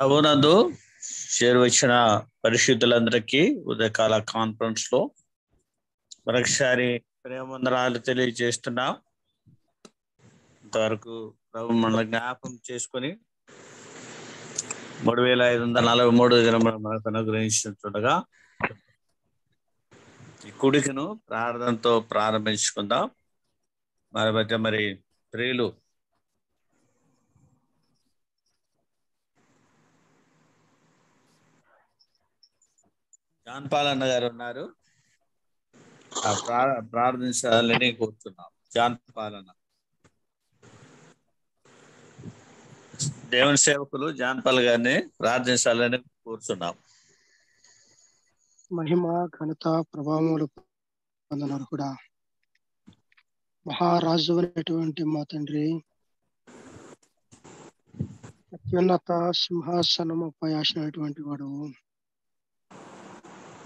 ప్రభునందు చేరువచ్చిన పరిశుద్ధులందరికీ ఉదయకాల కాన్ఫరెన్స్ లో మరొకసారి ప్రేమందరాలు తెలియజేస్తున్నాం ఇంతవరకు ప్రభు మన జ్ఞాపకం చేసుకొని మూడు వేల ఐదు వందల నలభై మూడు మనకు అనుగ్రహించుండగా ఈ కుడికను ప్రార్థనతో ప్రారంభించుకుందాం మరి మధ్య మరి స్త్రీలు జాన్పాల్ అన్న గారు ఉన్నారు ప్రార్థించాలని కోరుతున్నాం జాన్ పాల్ దేవుని సేవకులు జాన్పాల్ గారిని ప్రార్థించాలని కోరుతున్నాం మహిమ ఘనత ప్రభావములు పొందనరు కూడా మహారాజు అనేటువంటి మా తండ్రి అత్యున్నత సింహాసనము ఆసినటువంటి వాడు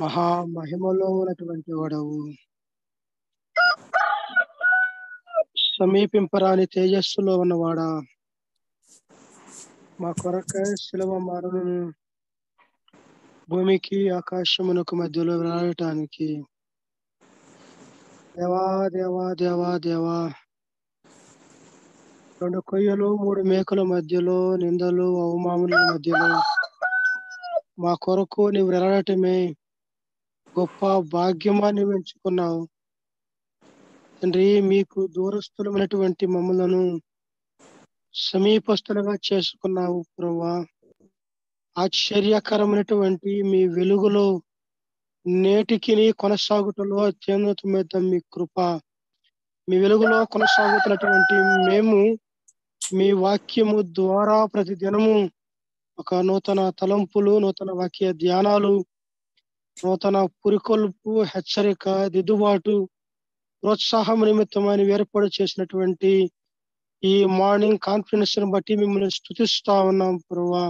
మహామహిమలో ఉన్నటువంటి వాడవు సమీపింపరాని తేజస్సులో ఉన్నవాడా మా కొరక శిలవ మారులను భూమికి ఆకాశమునకు మధ్యలో వెళ్ళటానికి దేవా దేవా దేవా దేవా రెండు కొయ్యలు మూడు మేకల మధ్యలో నిందలు అవమానుల మధ్యలో మా కొరకు నీవు వెళ్ళటమే గొప్ప భాగ్యమాన్ని ఎంచుకున్నావు తండ్రి మీకు దూరస్థులమైనటువంటి మమ్మలను సమీపస్తులుగా చేసుకున్నావు ప్రభా ఆశ్చర్యకరమైనటువంటి మీ వెలుగులో నేటికి కొనసాగుటలో అత్యున్నతమైన మీ కృప మీ వెలుగులో కొనసాగుతున్నటువంటి మేము మీ వాక్యము ద్వారా ప్రతి దినము ఒక నూతన తలంపులు నూతన వాక్య ధ్యానాలు నూతన పురికొల్పు హెచ్చరిక దిద్దుబాటు ప్రోత్సాహం నిమిత్తమైన ఏర్పాటు చేసినటువంటి ఈ మార్నింగ్ కాన్ఫరెన్స్ ను బట్టి మిమ్మల్ని స్థుతిస్తా ఉన్నాం ప్రభా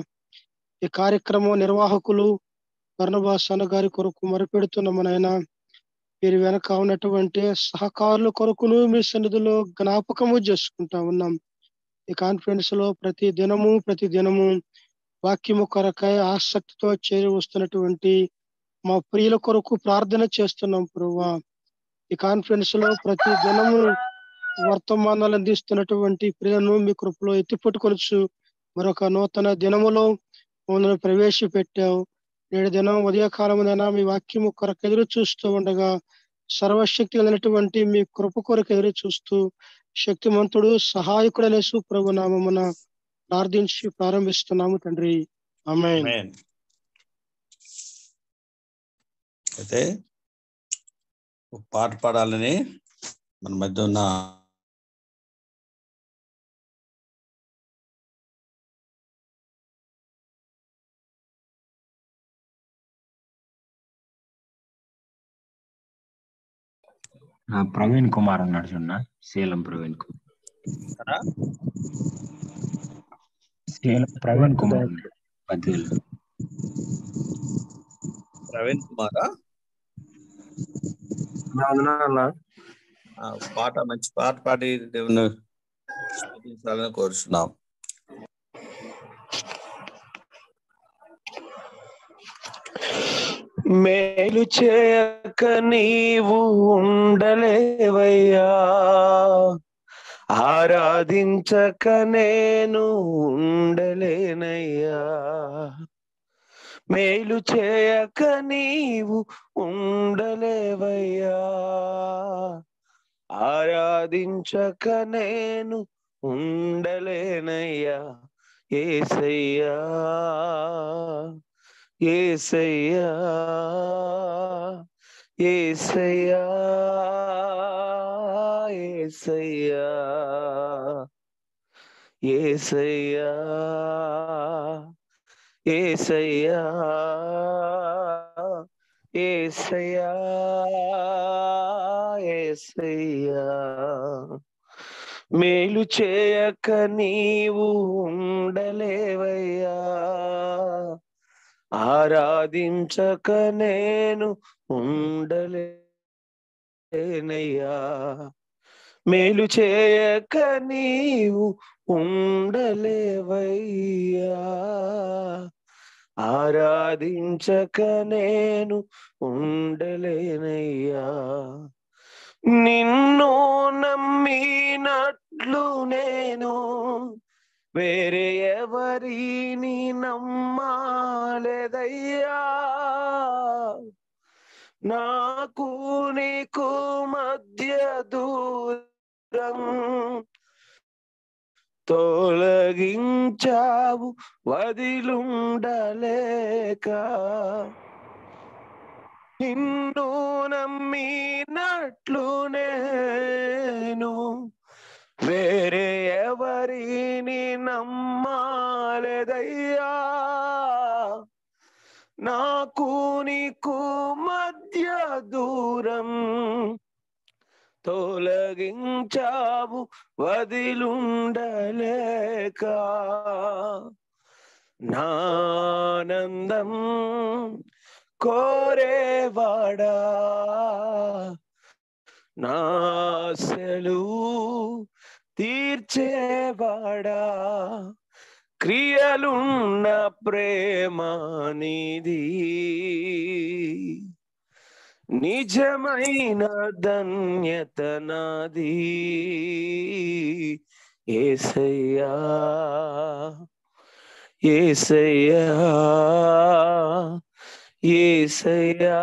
ఈ కార్యక్రమం నిర్వాహకులు అన్న గారి కొరకు మరిపెడుతున్నాం నాయన వీరి వెనక ఉన్నటువంటి సహకారుల కొరకును మీ సన్నిధిలో జ్ఞాపకము చేసుకుంటా ఉన్నాం ఈ కాన్ఫరెన్స్ లో ప్రతి దినము ప్రతి దినము వాక్యము కొరకై ఆసక్తితో చేరి వస్తున్నటువంటి మా ప్రియుల కొరకు ప్రార్థన చేస్తున్నాం ప్రభా ఈ కాన్ఫరెన్స్ లో ప్రతి దినము వర్తమానాలు అందిస్తున్నటువంటి ప్రియులను మీ కృపలో ఎత్తిపెట్టుకొనొచ్చు మరొక నూతన దినములో మమ్మల్ని ప్రవేశపెట్టావు నేడు దినం ఉదయకాలమునైనా మీ వాక్యము కొరకు ఎదురు చూస్తూ ఉండగా సర్వశక్తి కలిగినటువంటి మీ కృప కొరకు ఎదురు చూస్తూ శక్తిమంతుడు సహాయకుడు అనేసి ప్రభు నామమున ప్రార్థించి ప్రారంభిస్తున్నాము తండ్రి అమ్మాయి అయితే ఒక పాట పాడాలని మన మధ్య ఉన్న ప్రవీణ్ కుమార్ అన్నాడు చూడ సేలం ప్రవీణ్ కుమార్ సేలం ప్రవీణ్ కుమార్ ప్రవీణ్ కుమారా పాట మంచి పాట పాడి దేవుని స్థుతించాలని కోరుచున్నాం మేలు చేయక నీవు ఉండలేవయ్యా ఆరాధించక నేను ఉండలేనయ్యా మేలు చేయక నీవు ఉండలేవయ్యా ఆరాధించక నేను ఉండలేనయ్యా ఏసయ్యా ఏసయ్యా ఏసయ్యా ఏసయ్యా ఏసయ్యా మేలు చేయక నీవు ఉండలేవయ్యా ఆరాధించక నేను ఉండలేనయ్యా మేలు చేయక నీవు ఉండలేవయ్యా ఆరాధించక నేను ఉండలేనయ్యా నిన్ను నమ్మినట్లు నేను వేరే ఎవరిని నమ్మాలేదయ్యా నాకు నీకు మధ్య దూరం తొలగించావు వదిలుండలేక నిన్ను నమ్మినట్లు నేను వేరే ఎవరిని నమ్మాలేదయ్యా నాకు నీకు మధ్య దూరం తొలగించావు వదిలుండలేక నానందం కోరేవాడా నాశలు తీర్చేవాడా క్రియలున్న ప్రేమానిది నిజమైన ధన్యత నాది ఏసయ్యా ఏసయ్యా ఏసయ్యా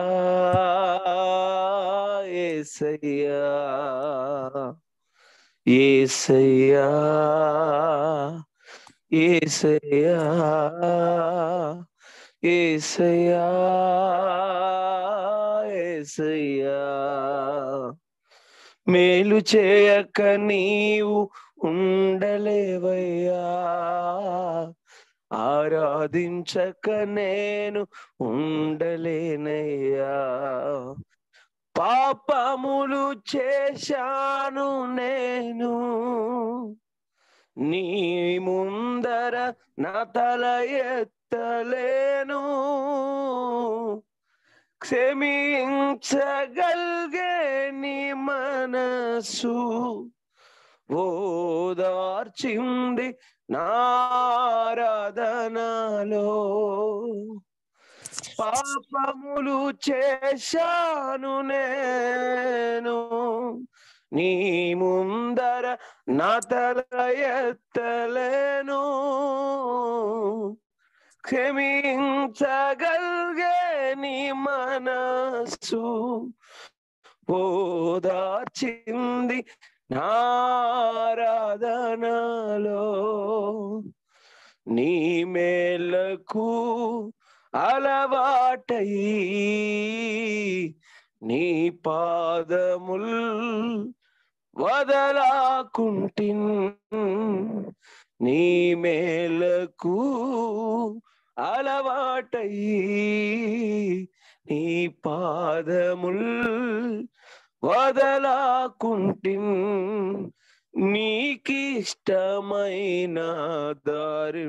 ఏసయ్యా ఏసయ్యా ఏసయ్యా మేలు చేయక నీవు ఉండలేవయ్యా ఆరాధించక నేను ఉండలేనయ్యా పాపములు చేశాను నేను నీ ముందర నా తల ఎత్తు ఎత్తలేను క్షమించగలిగే నీ మనసు ఓదార్చింది నారదనలో పాపములు చేశాను నేను నీ ముందర నా తల ఎత్తలేను క్షమించగలిగే నీ మనసు ఓదార్చింది నారాధనలో నీ మేలకు అలవాటై నీ పాదముల్ వదలాకుంటిన్ నీ మేలకు అలవాటై నీ పాదముల్ వదలాకుంటిన్ నీకిష్టమైన దారి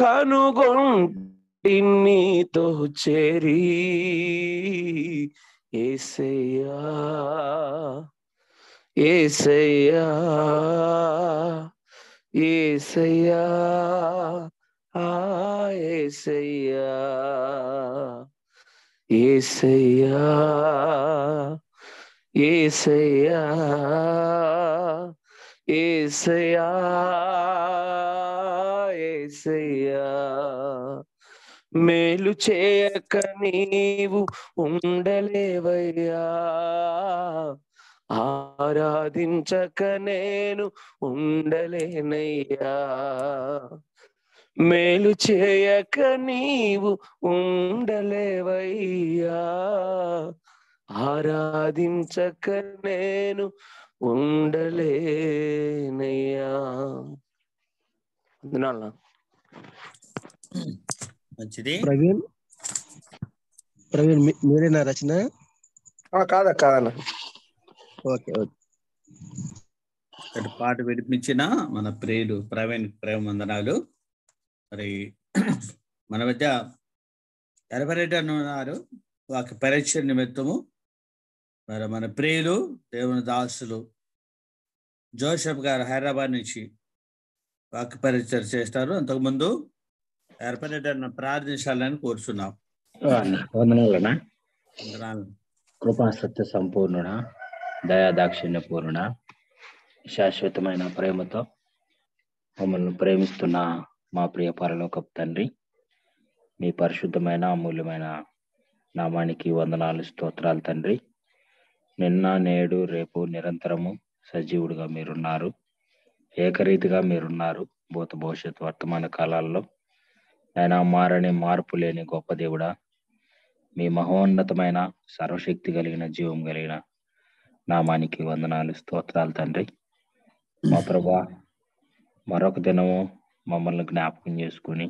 కనుగొంటి నీతో చేరి ఏసయ్యా ఏసయ్యా మేలు చేయక నీవు ఉండలేవయ్యా ఆరాధించక నేను ఉండలేనయ్యా మేలు చేయక నీవు ఉండలేవయ్యా ఆరాధించక నేను ఉండలేనయ్యా మంచిది ప్రవీణ్ ప్రవీణ్ మీరేనా రచన కాదా కాదన్నా ఓకే ఓకే పాట వినిపించిన మన ప్రియులు ప్రవీణ్ ప్రేమ వందనాలు మరి మన మధ్య ఎనభైరెడ్డి అని ఉన్నారు వాకి పరీక్ష నిమిత్తము మరి మన ప్రియులు దేవుని దాసులు జోసెఫ్ గారు హైదరాబాద్ నుంచి వాక్య పరీక్ష చేస్తారు అంతకుముందు ఎర్పరెడ్డి అన్న ప్రార్థించాలని కోరుచున్నాం కృపా సత్య సంపూర్ణుడా దాక్షిణ్య పూర్ణ శాశ్వతమైన ప్రేమతో మమ్మల్ని ప్రేమిస్తున్న మా ప్రియ పరలోకపు తండ్రి మీ పరిశుద్ధమైన అమూల్యమైన నామానికి వందనాలు స్తోత్రాలు తండ్రి నిన్న నేడు రేపు నిరంతరము సజీవుడిగా మీరున్నారు ఏకరీతిగా మీరున్నారు భూత భవిష్యత్ వర్తమాన కాలాల్లో ఆయన మారని మార్పు లేని గొప్ప దేవుడా మీ మహోన్నతమైన సర్వశక్తి కలిగిన జీవం కలిగిన నామానికి వందనాలు స్తోత్రాలు తండ్రి మా ప్రభా మరొక దినము మమ్మల్ని జ్ఞాపకం చేసుకుని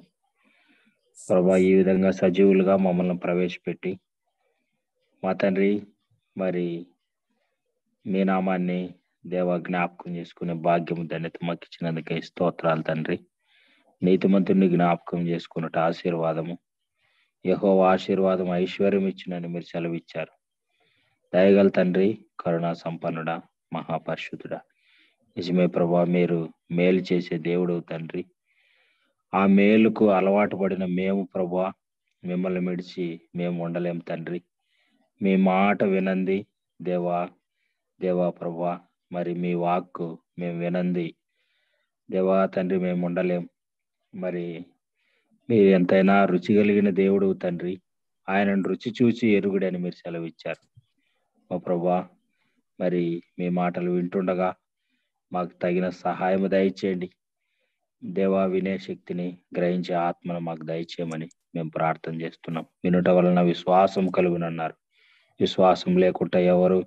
ప్రభా ఈ విధంగా సజీవులుగా మమ్మల్ని ప్రవేశపెట్టి మా తండ్రి మరి మీ నామాన్ని దేవ జ్ఞాపకం చేసుకునే భాగ్యము ధన్యత మాకు ఇచ్చినందుకే స్తోత్రాలు తండ్రి నీతిమంతుడిని జ్ఞాపకం చేసుకున్నట్టు ఆశీర్వాదము యహో ఆశీర్వాదం ఐశ్వర్యం ఇచ్చినని మీరు సెలవిచ్చారు దయగల తండ్రి కరుణా సంపన్నుడా మహాపరిశుద్ధుడ నిజమే ప్రభా మీరు మేలు చేసే దేవుడు తండ్రి ఆ మేలుకు అలవాటు పడిన మేము ప్రభా మిమ్మల్ని మిడిచి మేము ఉండలేం తండ్రి మీ మాట వినంది దేవా దేవా ప్రభా మరి మీ వాక్కు మేము వినంది దేవా తండ్రి మేము ఉండలేం మరి మీరు ఎంతైనా రుచి కలిగిన దేవుడు తండ్రి ఆయనను రుచి చూచి ఎరుగుడని మీరు సెలవిచ్చారు మా ప్రభా మరి మీ మాటలు వింటుండగా మాకు తగిన సహాయం దయచేయండి దేవా వినే శక్తిని గ్రహించే ఆత్మను మాకు దయచేయమని మేము ప్రార్థన చేస్తున్నాం వినుట వలన విశ్వాసం కలుగునన్నారు విశ్వాసం లేకుండా ఎవరు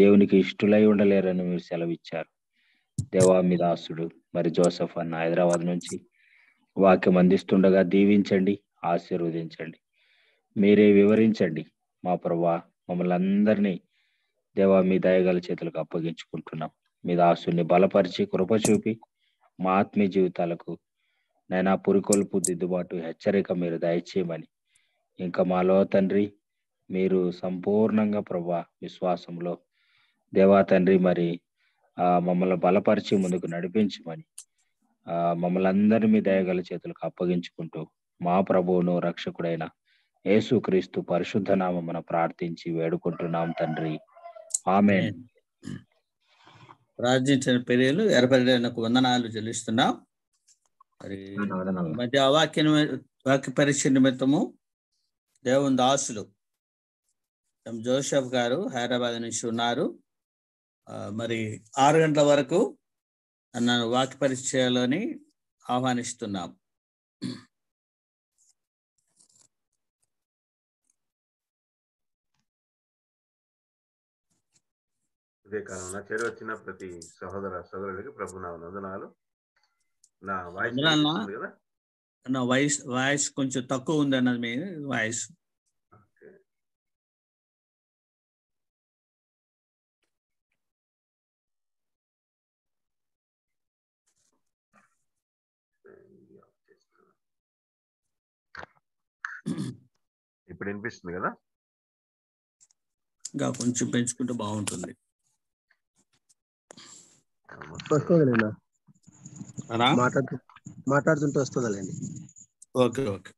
దేవునికి ఇష్టలై ఉండలేరని మీరు సెలవిచ్చారు దేవా మీ దాసుడు మరి జోసఫ్ అన్న హైదరాబాద్ నుంచి వాక్యం అందిస్తుండగా దీవించండి ఆశీర్వదించండి మీరే వివరించండి మా ప్రభా మమ్మల్ని అందరినీ దేవా మీ దయగల చేతులకు అప్పగించుకుంటున్నాం మీ దాసుని బలపరిచి కృప చూపి మా ఆత్మీయ జీవితాలకు నైనా పురికొల్పు దిద్దుబాటు హెచ్చరిక మీరు దయచేయమని ఇంకా మాలో తండ్రి మీరు సంపూర్ణంగా ప్రభా విశ్వాసంలో దేవా తండ్రి మరి మమ్మల్ని బలపరిచి ముందుకు నడిపించమని మమ్మల్ని అందరి మీ దయగల చేతులకు అప్పగించుకుంటూ మా ప్రభువును రక్షకుడైన యేసుక్రీస్తు పరిశుద్ధ నామమున ప్రార్థించి వేడుకుంటున్నాం తండ్రి ఆమె ప్రార్థించిన పెరియలు ఎరపడకు వందనాలు చెల్లిస్తున్నాం మరి మధ్య వాక్య వాక్య పరీక్ష నిమిత్తము దేవుని దాసులు ఎం జోసెఫ్ గారు హైదరాబాద్ నుంచి ఉన్నారు మరి ఆరు గంటల వరకు నన్ను వాక్య పరీక్షలోని ఆహ్వానిస్తున్నాం ఉదయకాలంలో చేరి వచ్చిన ప్రతి సహోదర సహోదరుడికి ప్రభు నా వందనాలు నా వాయిస్ కదా నా వాయిస్ వాయిస్ కొంచెం తక్కువ ఉంది అన్నది మీ వాయిస్ ఇప్పుడు వినిపిస్తుంది కదా ఇంకా కొంచెం పెంచుకుంటే బాగుంటుంది మాట్లాడుతు మాట్లాడుతుంటే వస్తుందండి ఓకే ఓకే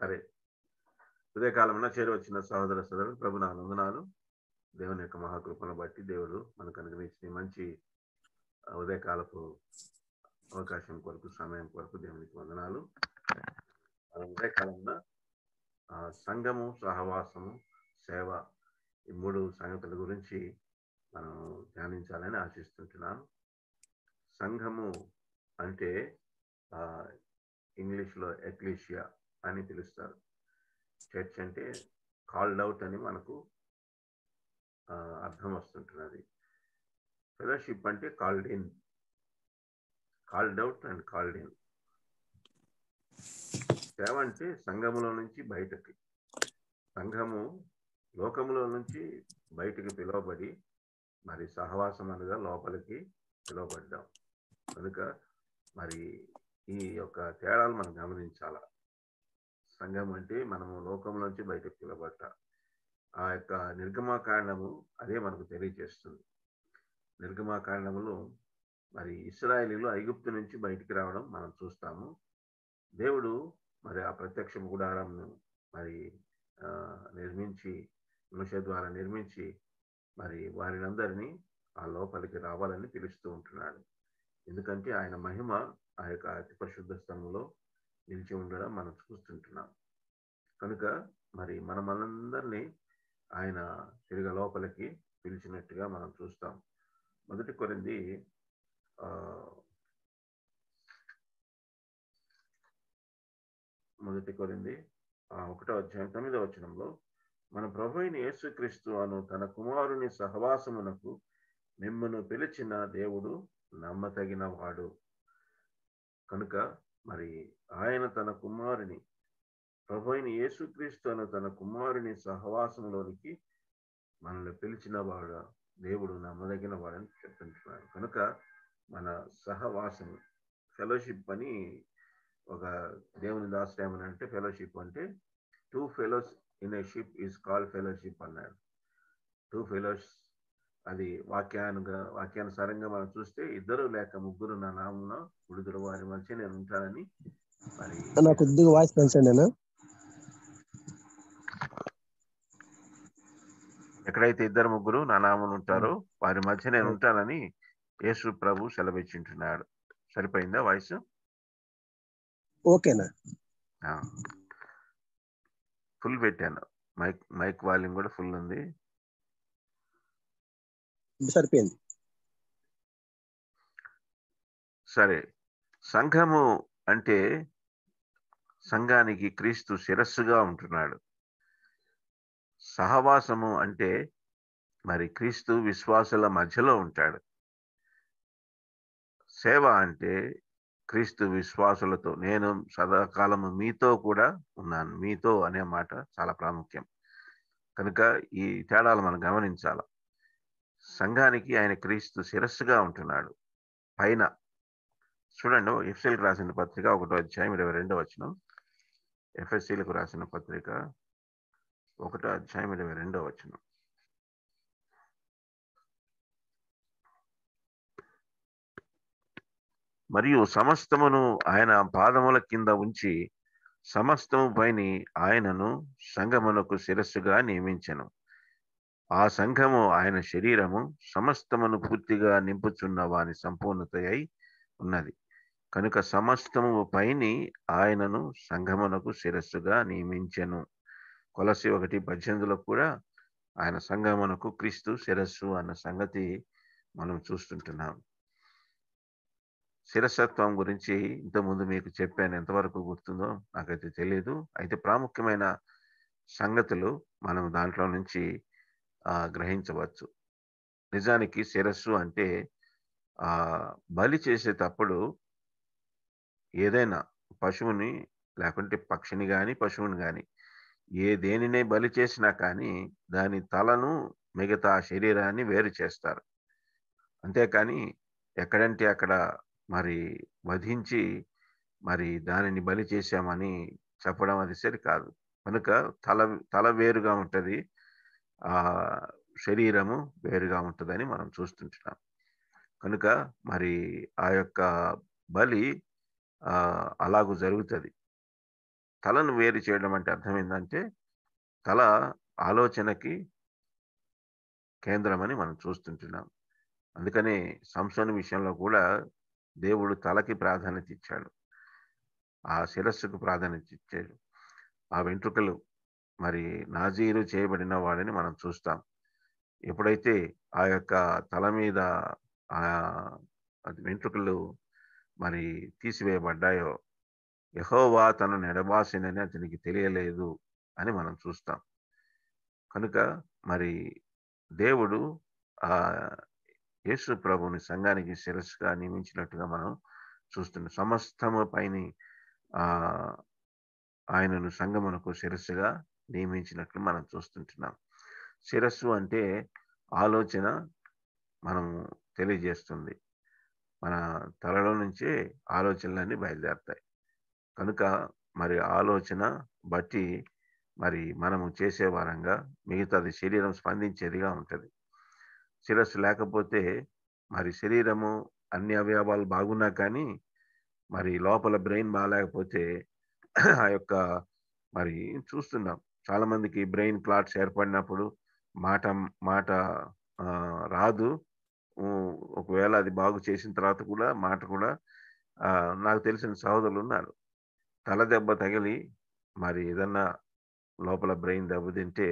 సరే చేరు వచ్చిన సహోదర సోదరులు ప్రభు నా వందనాలు దేవుని యొక్క మహాకృపను బట్టి దేవుడు మనకు అనుగ్రహించిన మంచి ఉదయకాలపు అవకాశం కొరకు సమయం కొరకు దేవునికి వందనాలు మన ఉండే కాలంలో సంఘము సహవాసము సేవ ఈ మూడు సంగతుల గురించి మనం ధ్యానించాలని ఆశిస్తుంటున్నాను సంఘము అంటే ఇంగ్లీష్లో ఎక్లీషియా అని పిలుస్తారు చర్చ్ అంటే కాల్డ్ అవుట్ అని మనకు అర్థం వస్తుంటున్నది ఫెలోషిప్ అంటే called in called out and called in సేవ అంటే సంఘములో నుంచి బయటకి సంఘము లోకములో నుంచి బయటకి పిలువబడి మరి సహవాసం అనగా లోపలికి పిలువబడ్డాం కనుక మరి ఈ యొక్క తేడాలు మనం గమనించాల సంఘం అంటే మనము లోకంలోంచి బయటకు పిలబడ్డా ఆ యొక్క నిర్గమాకాండము అదే మనకు తెలియజేస్తుంది నిర్గమాకాండములు మరి ఇస్రాయలీలు ఐగుప్తు నుంచి బయటికి రావడం మనం చూస్తాము దేవుడు మరి ఆ ప్రత్యక్ష గుడారంను మరి నిర్మించి మిష ద్వారా నిర్మించి మరి వారినందరినీ ఆ లోపలికి రావాలని పిలుస్తూ ఉంటున్నాడు ఎందుకంటే ఆయన మహిమ ఆ యొక్క అతి పరిశుద్ధ స్థలంలో నిలిచి ఉండడం మనం చూస్తుంటున్నాం కనుక మరి మనమలందరినీ ఆయన తిరిగి లోపలికి పిలిచినట్టుగా మనం చూస్తాం మొదటి కొరింది మొదటి కొరింది ఆ ఒకటో అధ్యాయం తొమ్మిదో వచనంలో మన ప్రభువైన యేసుక్రీస్తు అను తన కుమారుని సహవాసమునకు మిమ్మను పిలిచిన దేవుడు నమ్మతగిన వాడు కనుక మరి ఆయన తన కుమారుని ప్రభువైన యేసుక్రీస్తు అను తన కుమారుని సహవాసంలోనికి మనల్ని పిలిచిన వాడు దేవుడు నమ్మదగిన వాడని చెప్తుంటున్నాడు కనుక మన సహవాసం ఫెలోషిప్ అని ఒక దేవుని దాసుడు ఏమనంటే ఫెలోషిప్ అంటే two fellows in a ship is call fellowship అన్నాడు టూ ఫెలోస్ అది వాక్యానుగా వాక్యానుసారంగా మనం చూస్తే ఇద్దరు లేక ముగ్గురు నా నామున విడుదల వారి మధ్య నేను ఉంటానని నాకు వాయిస్ పెంచండి ఎక్కడైతే ఇద్దరు ముగ్గురు నా నామును ఉంటారో hmm. వారి మధ్య నేను hmm. ఉంటానని యేసు ప్రభు సెలవిచ్చింటున్నాడు సరిపోయిందా వాయిస్ ఓకేనా ఫుల్ పెట్టాను మైక్ మైక్ వాల్యూమ్ కూడా ఫుల్ ఉంది సరిపోయింది సరే సంఘము అంటే సంఘానికి క్రీస్తు శిరస్సుగా ఉంటున్నాడు సహవాసము అంటే మరి క్రీస్తు విశ్వాసుల మధ్యలో ఉంటాడు సేవ అంటే క్రీస్తు విశ్వాసులతో నేను సదాకాలము మీతో కూడా ఉన్నాను మీతో అనే మాట చాలా ప్రాముఖ్యం కనుక ఈ తేడాలు మనం గమనించాల సంఘానికి ఆయన క్రీస్తు శిరస్సుగా ఉంటున్నాడు పైన చూడండి ఎఫ్సీలకు రాసిన పత్రిక ఒకటో అధ్యాయం ఇరవై రెండో వచనం ఎఫ్ఎస్సీలకు రాసిన పత్రిక ఒకటో అధ్యాయం ఇరవై రెండో వచనం మరియు సమస్తమును ఆయన పాదముల కింద ఉంచి సమస్తము పైని ఆయనను సంఘమునకు శిరస్సుగా నియమించను ఆ సంఘము ఆయన శరీరము సమస్తమును పూర్తిగా నింపుచున్న వాని సంపూర్ణత అయి ఉన్నది కనుక సమస్తము పైని ఆయనను సంఘమునకు శిరస్సుగా నియమించెను కొలసి ఒకటి పద్దెనిమిదిలో కూడా ఆయన సంఘమునకు క్రీస్తు శిరస్సు అన్న సంగతి మనం చూస్తుంటున్నాం శిరసత్వం గురించి ఇంతకుముందు మీకు చెప్పాను ఎంతవరకు గుర్తుందో నాకైతే తెలియదు అయితే ప్రాముఖ్యమైన సంగతులు మనం దాంట్లో నుంచి గ్రహించవచ్చు నిజానికి శిరస్సు అంటే బలి చేసేటప్పుడు ఏదైనా పశువుని లేకుంటే పక్షిని కానీ పశువుని కానీ ఏ దేనినే బలి చేసినా కానీ దాని తలను మిగతా శరీరాన్ని వేరు చేస్తారు అంతేకాని ఎక్కడంటే అక్కడ మరి వధించి మరి దానిని బలి చేశామని చెప్పడం అది సరి కాదు కనుక తల తల వేరుగా ఉంటుంది ఆ శరీరము వేరుగా ఉంటుందని మనం చూస్తుంటున్నాం కనుక మరి ఆ యొక్క బలి అలాగూ జరుగుతుంది తలను వేరు చేయడం అంటే అర్థం ఏంటంటే తల ఆలోచనకి కేంద్రమని మనం చూస్తుంటున్నాం అందుకనే సంసోన్ విషయంలో కూడా దేవుడు తలకి ప్రాధాన్యత ఇచ్చాడు ఆ శిరస్సుకు ప్రాధాన్యత ఇచ్చాడు ఆ వెంట్రుకలు మరి నాజీరు చేయబడిన వాడని మనం చూస్తాం ఎప్పుడైతే ఆ యొక్క తల మీద ఆ వెంట్రుకలు మరి తీసివేయబడ్డాయో యహోవా తను నెడబాసినని అతనికి తెలియలేదు అని మనం చూస్తాం కనుక మరి దేవుడు ఆ యేసు ప్రభుని సంఘానికి శిరస్సుగా నియమించినట్టుగా మనం చూస్తున్నాం సమస్తము పైని ఆయనను సంఘమునకు శిరస్సుగా నియమించినట్లు మనం చూస్తుంటున్నాం శిరస్సు అంటే ఆలోచన మనము తెలియజేస్తుంది మన తలలో నుంచే ఆలోచనలన్నీ బయలుదేరతాయి కనుక మరి ఆలోచన బట్టి మరి మనము చేసే వారంగా మిగతాది శరీరం స్పందించేదిగా ఉంటుంది శిరస్సు లేకపోతే మరి శరీరము అన్ని అవయవాలు బాగున్నా కానీ మరి లోపల బ్రెయిన్ బాగాలేకపోతే ఆ యొక్క మరి చూస్తున్నాం చాలా మందికి బ్రెయిన్ క్లాట్స్ ఏర్పడినప్పుడు మాట మాట రాదు ఒకవేళ అది బాగు చేసిన తర్వాత కూడా మాట కూడా నాకు తెలిసిన సహోదరులు ఉన్నారు తల దెబ్బ తగిలి మరి ఏదన్నా లోపల బ్రెయిన్ దెబ్బతింటే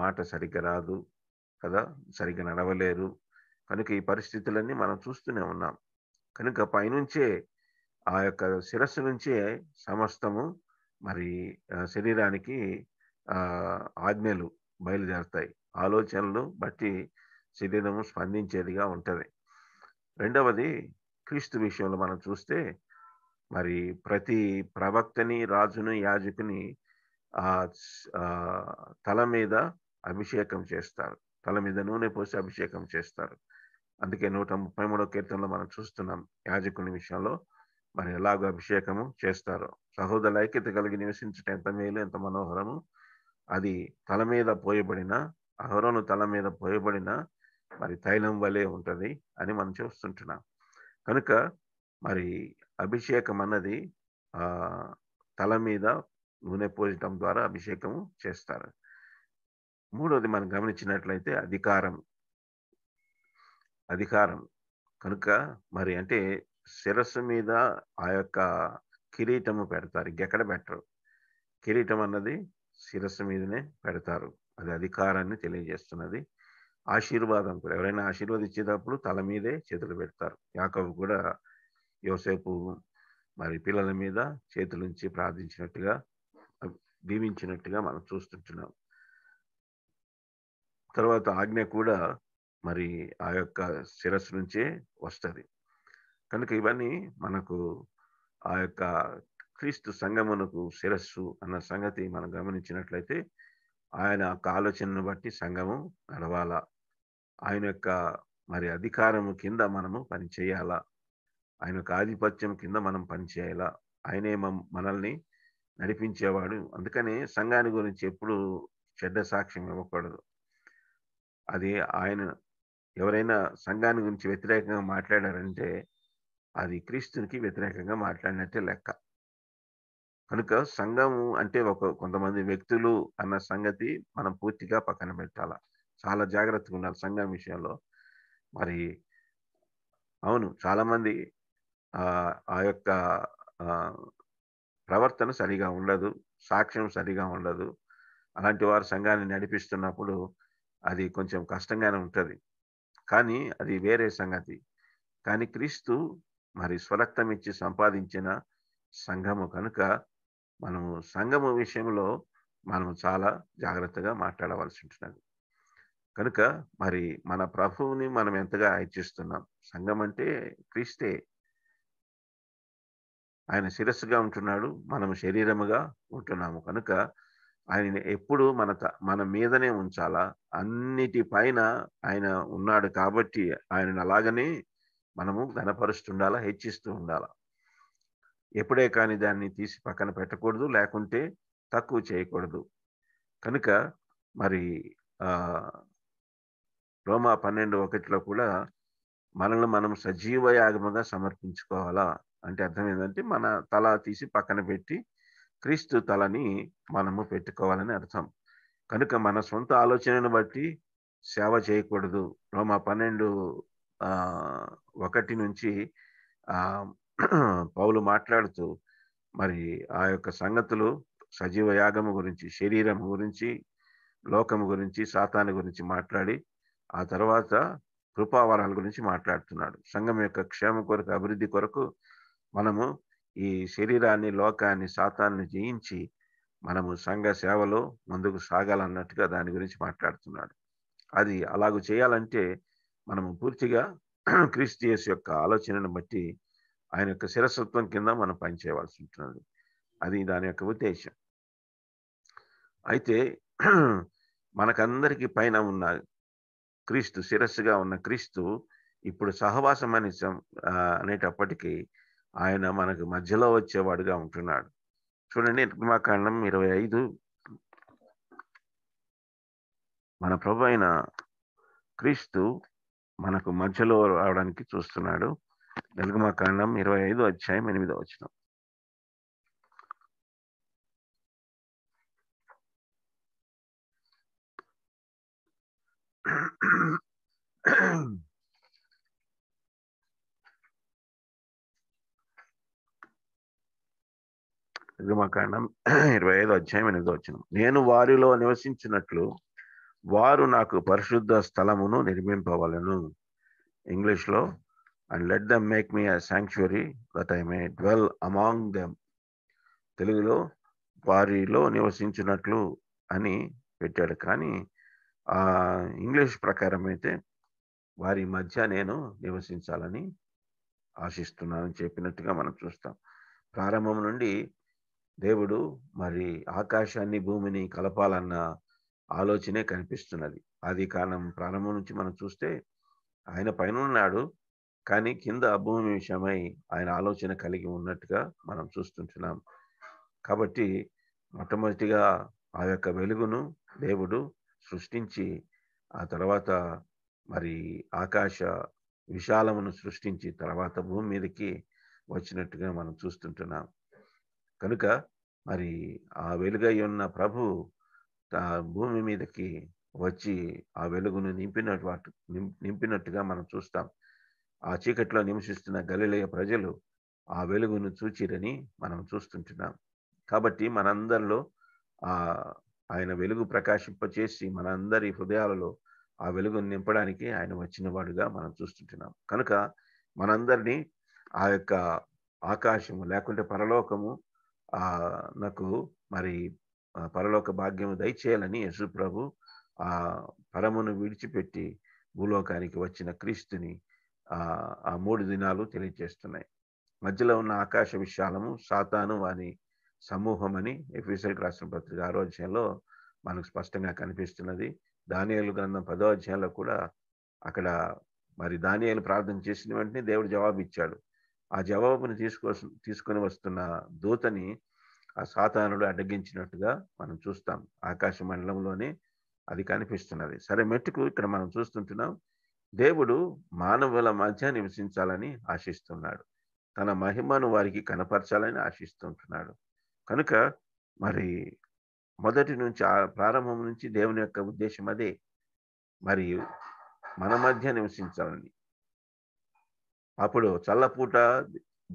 మాట సరిగ్గా రాదు కదా సరిగ్గా నడవలేరు కనుక ఈ పరిస్థితులన్నీ మనం చూస్తూనే ఉన్నాం కనుక పైనుంచే ఆ యొక్క శిరస్సు నుంచే సమస్తము మరి శరీరానికి ఆజ్ఞలు బయలుదేరుతాయి ఆలోచనలు బట్టి శరీరము స్పందించేదిగా ఉంటుంది రెండవది క్రీస్తు విషయంలో మనం చూస్తే మరి ప్రతి ప్రవక్తని రాజును యాజకుని తల మీద అభిషేకం చేస్తారు తల మీద నూనె పోసి అభిషేకం చేస్తారు అందుకే నూట ముప్పై మూడో కీర్తనలో మనం చూస్తున్నాం యాజకుని విషయంలో మరి ఎలాగో అభిషేకము చేస్తారు సహోదర ఐక్యత కలిగి నివసించటం ఎంత మేలు ఎంత మనోహరము అది తల మీద పోయబడిన అహరోను తల మీద పోయబడిన మరి తైలం వలె ఉంటుంది అని మనం చూస్తుంటున్నాం కనుక మరి అభిషేకం అన్నది తల మీద నూనె పోయటం ద్వారా అభిషేకము చేస్తారు మూడోది మనం గమనించినట్లయితే అధికారం అధికారం కనుక మరి అంటే శిరస్సు మీద ఆ యొక్క కిరీటము పెడతారు ఇంకెక్కడ పెట్టరు కిరీటం అన్నది శిరస్సు మీదనే పెడతారు అది అధికారాన్ని తెలియజేస్తున్నది ఆశీర్వాదం కూడా ఎవరైనా ఇచ్చేటప్పుడు తల మీదే చేతులు పెడతారు యాకవు కూడా యోసేపు మరి పిల్లల మీద చేతులుంచి ప్రార్థించినట్టుగా దీవించినట్టుగా మనం చూస్తుంటున్నాం తర్వాత ఆజ్ఞ కూడా మరి ఆ యొక్క శిరస్సు నుంచే వస్తుంది కనుక ఇవన్నీ మనకు ఆ యొక్క క్రీస్తు సంగమునకు శిరస్సు అన్న సంగతి మనం గమనించినట్లయితే ఆయన యొక్క ఆలోచనను బట్టి సంఘము నడవాలా ఆయన యొక్క మరి అధికారము కింద మనము పని చేయాలా ఆయన యొక్క ఆధిపత్యం కింద మనం పనిచేయాలా ఆయనే మనల్ని నడిపించేవాడు అందుకనే సంఘాన్ని గురించి ఎప్పుడు చెడ్డ సాక్ష్యం ఇవ్వకూడదు అది ఆయన ఎవరైనా సంఘాన్ని గురించి వ్యతిరేకంగా మాట్లాడారంటే అది క్రీస్తునికి వ్యతిరేకంగా మాట్లాడినట్టే లెక్క కనుక సంఘము అంటే ఒక కొంతమంది వ్యక్తులు అన్న సంగతి మనం పూర్తిగా పక్కన పెట్టాల చాలా జాగ్రత్తగా ఉండాలి సంఘం విషయంలో మరి అవును చాలామంది ఆ యొక్క ప్రవర్తన సరిగా ఉండదు సాక్ష్యం సరిగా ఉండదు అలాంటి వారు సంఘాన్ని నడిపిస్తున్నప్పుడు అది కొంచెం కష్టంగానే ఉంటుంది కానీ అది వేరే సంగతి కానీ క్రీస్తు మరి స్వరక్తం ఇచ్చి సంపాదించిన సంఘము కనుక మనము సంఘము విషయంలో మనము చాలా జాగ్రత్తగా మాట్లాడవలసి ఉంటున్నది కనుక మరి మన ప్రభువుని మనం ఎంతగా ఐచ్ఛిస్తున్నాం సంఘం అంటే క్రీస్తే ఆయన శిరస్సుగా ఉంటున్నాడు మనము శరీరముగా ఉంటున్నాము కనుక ఆయన ఎప్పుడు మన మన మీదనే ఉంచాలా అన్నిటిపైన ఆయన ఉన్నాడు కాబట్టి ఆయనను అలాగనే మనము ఘనపరుస్తుండాలా హెచ్చిస్తూ ఉండాలా ఎప్పుడే కానీ దాన్ని తీసి పక్కన పెట్టకూడదు లేకుంటే తక్కువ చేయకూడదు కనుక మరి రోమా పన్నెండు ఒకటిలో కూడా మనల్ని మనం సజీవ యాగముగా సమర్పించుకోవాలా అంటే అర్థం ఏంటంటే మన తల తీసి పక్కన పెట్టి క్రీస్తు తలని మనము పెట్టుకోవాలని అర్థం కనుక మన సొంత ఆలోచనను బట్టి సేవ చేయకూడదు రోమా పన్నెండు ఒకటి నుంచి పౌలు మాట్లాడుతూ మరి ఆ యొక్క సంగతులు సజీవ యాగము గురించి శరీరం గురించి లోకము గురించి సాతాను గురించి మాట్లాడి ఆ తర్వాత కృపావరాల గురించి మాట్లాడుతున్నాడు సంఘం యొక్క క్షేమం కొరకు అభివృద్ధి కొరకు మనము ఈ శరీరాన్ని లోకాన్ని శాతాన్ని జయించి మనము సంఘ సేవలో ముందుకు సాగాలన్నట్టుగా దాని గురించి మాట్లాడుతున్నాడు అది అలాగూ చేయాలంటే మనము పూర్తిగా క్రిస్టియస్ యొక్క ఆలోచనను బట్టి ఆయన యొక్క శిరసత్వం కింద మనం పనిచేయవలసి ఉంటున్నది అది దాని యొక్క ఉద్దేశం అయితే మనకందరికీ పైన ఉన్న క్రీస్తు శిరస్సుగా ఉన్న క్రీస్తు ఇప్పుడు సహవాసం అనే అనేటప్పటికీ ఆయన మనకు మధ్యలో వచ్చేవాడుగా ఉంటున్నాడు చూడండి నిర్మాకాండం ఇరవై ఐదు మన ప్రభు అయిన క్రీస్తు మనకు మధ్యలో రావడానికి చూస్తున్నాడు నిర్గమకాండం ఇరవై ఐదు అధ్యాయం ఎనిమిదో వచ్చినాం నిర్గమకాండం ఇరవై ఐదు అధ్యాయం ఎనిమిది వచ్చిన నేను వారిలో నివసించినట్లు వారు నాకు పరిశుద్ధ స్థలమును నిర్మింపవలను ఇంగ్లీష్లో and let them make me a sanctuary that I may dwell among them తెలుగులో వారిలో నివసించినట్లు అని పెట్టాడు కానీ ఆ ఇంగ్లీష్ ప్రకారం అయితే వారి మధ్య నేను నివసించాలని ఆశిస్తున్నానని చెప్పినట్టుగా మనం చూస్తాం ప్రారంభం నుండి దేవుడు మరి ఆకాశాన్ని భూమిని కలపాలన్న ఆలోచనే కనిపిస్తున్నది ఆది కాలం ప్రారంభం నుంచి మనం చూస్తే ఆయన పైన ఉన్నాడు కానీ కింద భూమి విషయమై ఆయన ఆలోచన కలిగి ఉన్నట్టుగా మనం చూస్తుంటున్నాం కాబట్టి మొట్టమొదటిగా ఆ యొక్క వెలుగును దేవుడు సృష్టించి ఆ తర్వాత మరి ఆకాశ విశాలమును సృష్టించి తర్వాత భూమి మీదకి వచ్చినట్టుగా మనం చూస్తుంటున్నాం కనుక మరి ఆ వెలుగై ఉన్న ప్రభు భూమి మీదకి వచ్చి ఆ వెలుగును నింపినట్టు నింపినట్టుగా మనం చూస్తాం ఆ చీకట్లో నివసిస్తున్న గలిలయ ప్రజలు ఆ వెలుగును చూచిరని మనం చూస్తుంటున్నాం కాబట్టి మనందరిలో ఆ ఆయన వెలుగు ప్రకాశింపచేసి మనందరి హృదయాలలో ఆ వెలుగును నింపడానికి ఆయన వచ్చినవాడుగా మనం చూస్తుంటున్నాం కనుక మనందరినీ ఆ యొక్క ఆకాశము లేకుంటే పరలోకము నాకు మరి పరలోక భాగ్యము దయచేయాలని యశు ప్రభు ఆ పరమును విడిచిపెట్టి భూలోకానికి వచ్చిన క్రీస్తుని ఆ మూడు దినాలు తెలియజేస్తున్నాయి మధ్యలో ఉన్న ఆకాశ విశాలము సాతాను వాని సమూహం అని ఎఫీసరికి రాసిన పత్రిక ఆరో అధ్యాయంలో మనకు స్పష్టంగా కనిపిస్తున్నది దానియాలు గ్రంథం పదో అధ్యాయంలో కూడా అక్కడ మరి దానియాలు ప్రార్థన చేసిన వెంటనే దేవుడు జవాబు ఇచ్చాడు ఆ జవాబును తీసుకో తీసుకొని వస్తున్న దూతని ఆ సాతానుడు అడ్డగించినట్టుగా మనం చూస్తాం ఆకాశ మండలంలోనే అది కనిపిస్తున్నది సరే మెట్టుకు ఇక్కడ మనం చూస్తుంటున్నాం దేవుడు మానవుల మధ్య నివసించాలని ఆశిస్తున్నాడు తన మహిమను వారికి కనపరచాలని ఆశిస్తుంటున్నాడు కనుక మరి మొదటి నుంచి ఆ ప్రారంభం నుంచి దేవుని యొక్క ఉద్దేశం అదే మరియు మన మధ్య నివసించాలని అప్పుడు చల్లపూట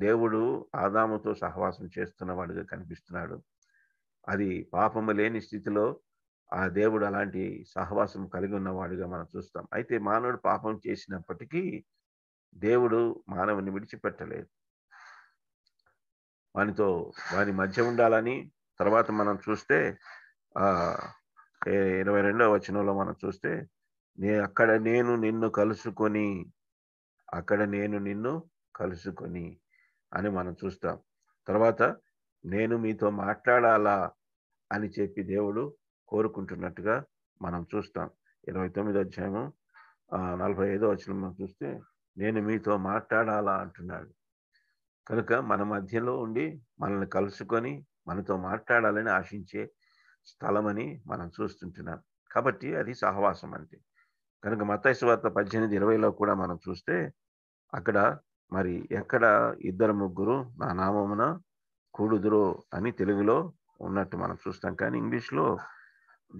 దేవుడు ఆదాముతో సహవాసం చేస్తున్న వాడుగా కనిపిస్తున్నాడు అది పాపము లేని స్థితిలో ఆ దేవుడు అలాంటి సహవాసం కలిగి ఉన్నవాడుగా మనం చూస్తాం అయితే మానవుడు పాపం చేసినప్పటికీ దేవుడు మానవుని విడిచిపెట్టలేదు వానితో వాని మధ్య ఉండాలని తర్వాత మనం చూస్తే ఇరవై రెండవ వచనంలో మనం చూస్తే నే అక్కడ నేను నిన్ను కలుసుకొని అక్కడ నేను నిన్ను కలుసుకొని అని మనం చూస్తాం తర్వాత నేను మీతో మాట్లాడాలా అని చెప్పి దేవుడు కోరుకుంటున్నట్టుగా మనం చూస్తాం ఇరవై తొమ్మిదో అధ్యాయము నలభై ఐదో వచ్చిన మనం చూస్తే నేను మీతో మాట్లాడాలా అంటున్నాడు కనుక మన మధ్యలో ఉండి మనల్ని కలుసుకొని మనతో మాట్లాడాలని ఆశించే స్థలమని మనం చూస్తుంటున్నాం కాబట్టి అది సహవాసం అంటే కనుక మత వార్త పద్దెనిమిది ఇరవైలో కూడా మనం చూస్తే అక్కడ మరి ఎక్కడ ఇద్దరు ముగ్గురు నా నామమున కూడుదురో అని తెలుగులో ఉన్నట్టు మనం చూస్తాం కానీ ఇంగ్లీష్లో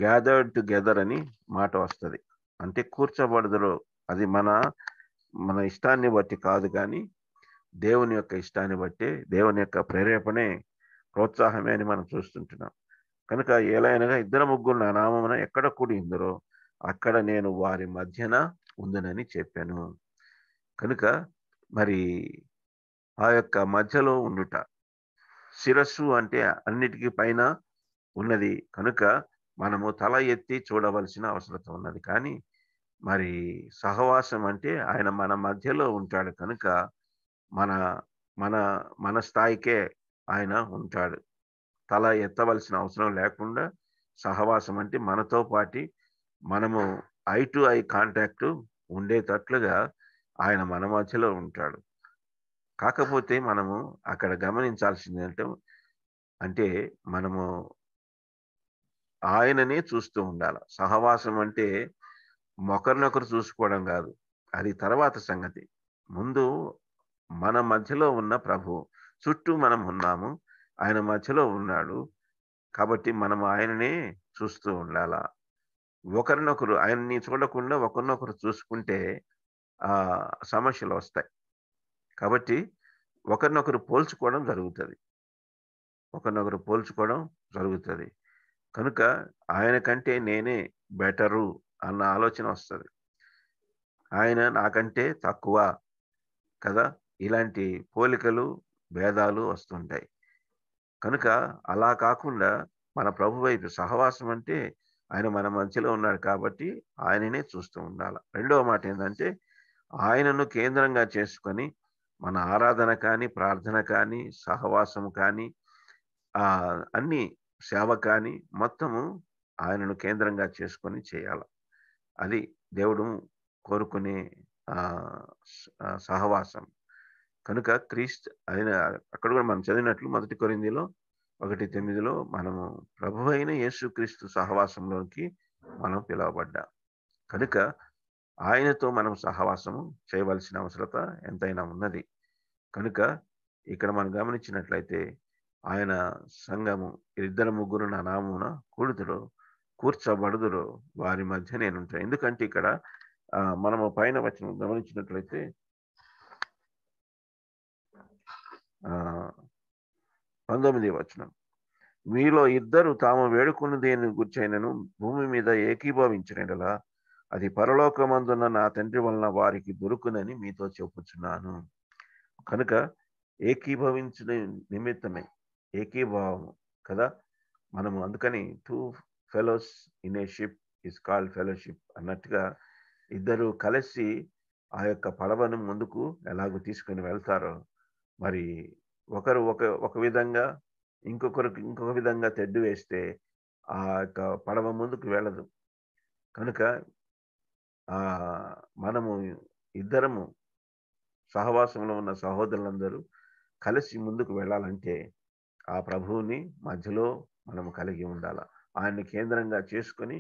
గ్యాదర్డ్ టుగెదర్ అని మాట వస్తుంది అంటే కూర్చోబడదురు అది మన మన ఇష్టాన్ని బట్టి కాదు కానీ దేవుని యొక్క ఇష్టాన్ని బట్టి దేవుని యొక్క ప్రేరేపణే ప్రోత్సాహమే అని మనం చూస్తుంటున్నాం కనుక ఏలైనగా ఇద్దరు ముగ్గురు నా నామమున ఎక్కడ కూడి అక్కడ నేను వారి మధ్యన ఉందనని చెప్పాను కనుక మరి ఆ యొక్క మధ్యలో ఉండుట శిరస్సు అంటే అన్నిటికీ పైన ఉన్నది కనుక మనము తల ఎత్తి చూడవలసిన అవసరం ఉన్నది కానీ మరి సహవాసం అంటే ఆయన మన మధ్యలో ఉంటాడు కనుక మన మన మన స్థాయికే ఆయన ఉంటాడు తల ఎత్తవలసిన అవసరం లేకుండా సహవాసం అంటే మనతో పాటి మనము ఐ టు ఐ కాంటాక్ట్ ఉండేటట్లుగా ఆయన మన మధ్యలో ఉంటాడు కాకపోతే మనము అక్కడ గమనించాల్సింది అంటే అంటే మనము ఆయననే చూస్తూ ఉండాలి సహవాసం అంటే ఒకరినొకరు చూసుకోవడం కాదు అది తర్వాత సంగతి ముందు మన మధ్యలో ఉన్న ప్రభు చుట్టూ మనం ఉన్నాము ఆయన మధ్యలో ఉన్నాడు కాబట్టి మనం ఆయననే చూస్తూ ఉండాల ఒకరినొకరు ఆయన్ని చూడకుండా ఒకరినొకరు చూసుకుంటే సమస్యలు వస్తాయి కాబట్టి ఒకరినొకరు పోల్చుకోవడం జరుగుతుంది ఒకరినొకరు పోల్చుకోవడం జరుగుతుంది కనుక ఆయన కంటే నేనే బెటరు అన్న ఆలోచన వస్తుంది ఆయన నాకంటే తక్కువ కదా ఇలాంటి పోలికలు భేదాలు వస్తుంటాయి కనుక అలా కాకుండా మన ప్రభు వైపు సహవాసం అంటే ఆయన మన మంచిలో ఉన్నాడు కాబట్టి ఆయననే చూస్తూ ఉండాలి రెండవ మాట ఏంటంటే ఆయనను కేంద్రంగా చేసుకొని మన ఆరాధన కానీ ప్రార్థన కానీ సహవాసం కానీ అన్ని సేవ కానీ మొత్తము ఆయనను కేంద్రంగా చేసుకొని చేయాలి అది దేవుడు కోరుకునే సహవాసం కనుక క్రీస్తు ఆయన అక్కడ కూడా మనం చదివినట్లు మొదటి కొరిందిలో ఒకటి తొమ్మిదిలో మనము ప్రభు అయిన యేసుక్రీస్తు సహవాసంలోకి మనం పిలువబడ్డా కనుక ఆయనతో మనం సహవాసము చేయవలసిన అవసరత ఎంతైనా ఉన్నది కనుక ఇక్కడ మనం గమనించినట్లయితే ఆయన సంఘము ఇద్దరు ముగ్గురు నా నామున కూడుతురు కూర్చోబడుదురు వారి మధ్య నేనుంటాను ఎందుకంటే ఇక్కడ మనము పైన వచ్చిన గమనించినట్లయితే పంతొమ్మిది వచనం మీలో ఇద్దరు తాము వేడుకున్న దేని గుర్చైనను భూమి మీద ఏకీభవించినలా అది పరలోకమందున్న నా తండ్రి వలన వారికి దొరుకునని మీతో చెప్పుచున్నాను కనుక ఏకీభవించిన నిమిత్తమే ఏకీభావము కదా మనము అందుకని two fellows in a ship is called fellowship అన్నట్టుగా ఇద్దరు కలిసి ఆ యొక్క పడవను ముందుకు ఎలాగో తీసుకొని వెళ్తారో మరి ఒకరు ఒక ఒక విధంగా ఇంకొకరికి ఇంకొక విధంగా తెడ్డు వేస్తే ఆ యొక్క పడవ ముందుకు వెళ్ళదు కనుక మనము ఇద్దరము సహవాసంలో ఉన్న సహోదరులందరూ కలిసి ముందుకు వెళ్ళాలంటే ఆ ప్రభువుని మధ్యలో మనము కలిగి ఉండాల ఆయన్ని కేంద్రంగా చేసుకొని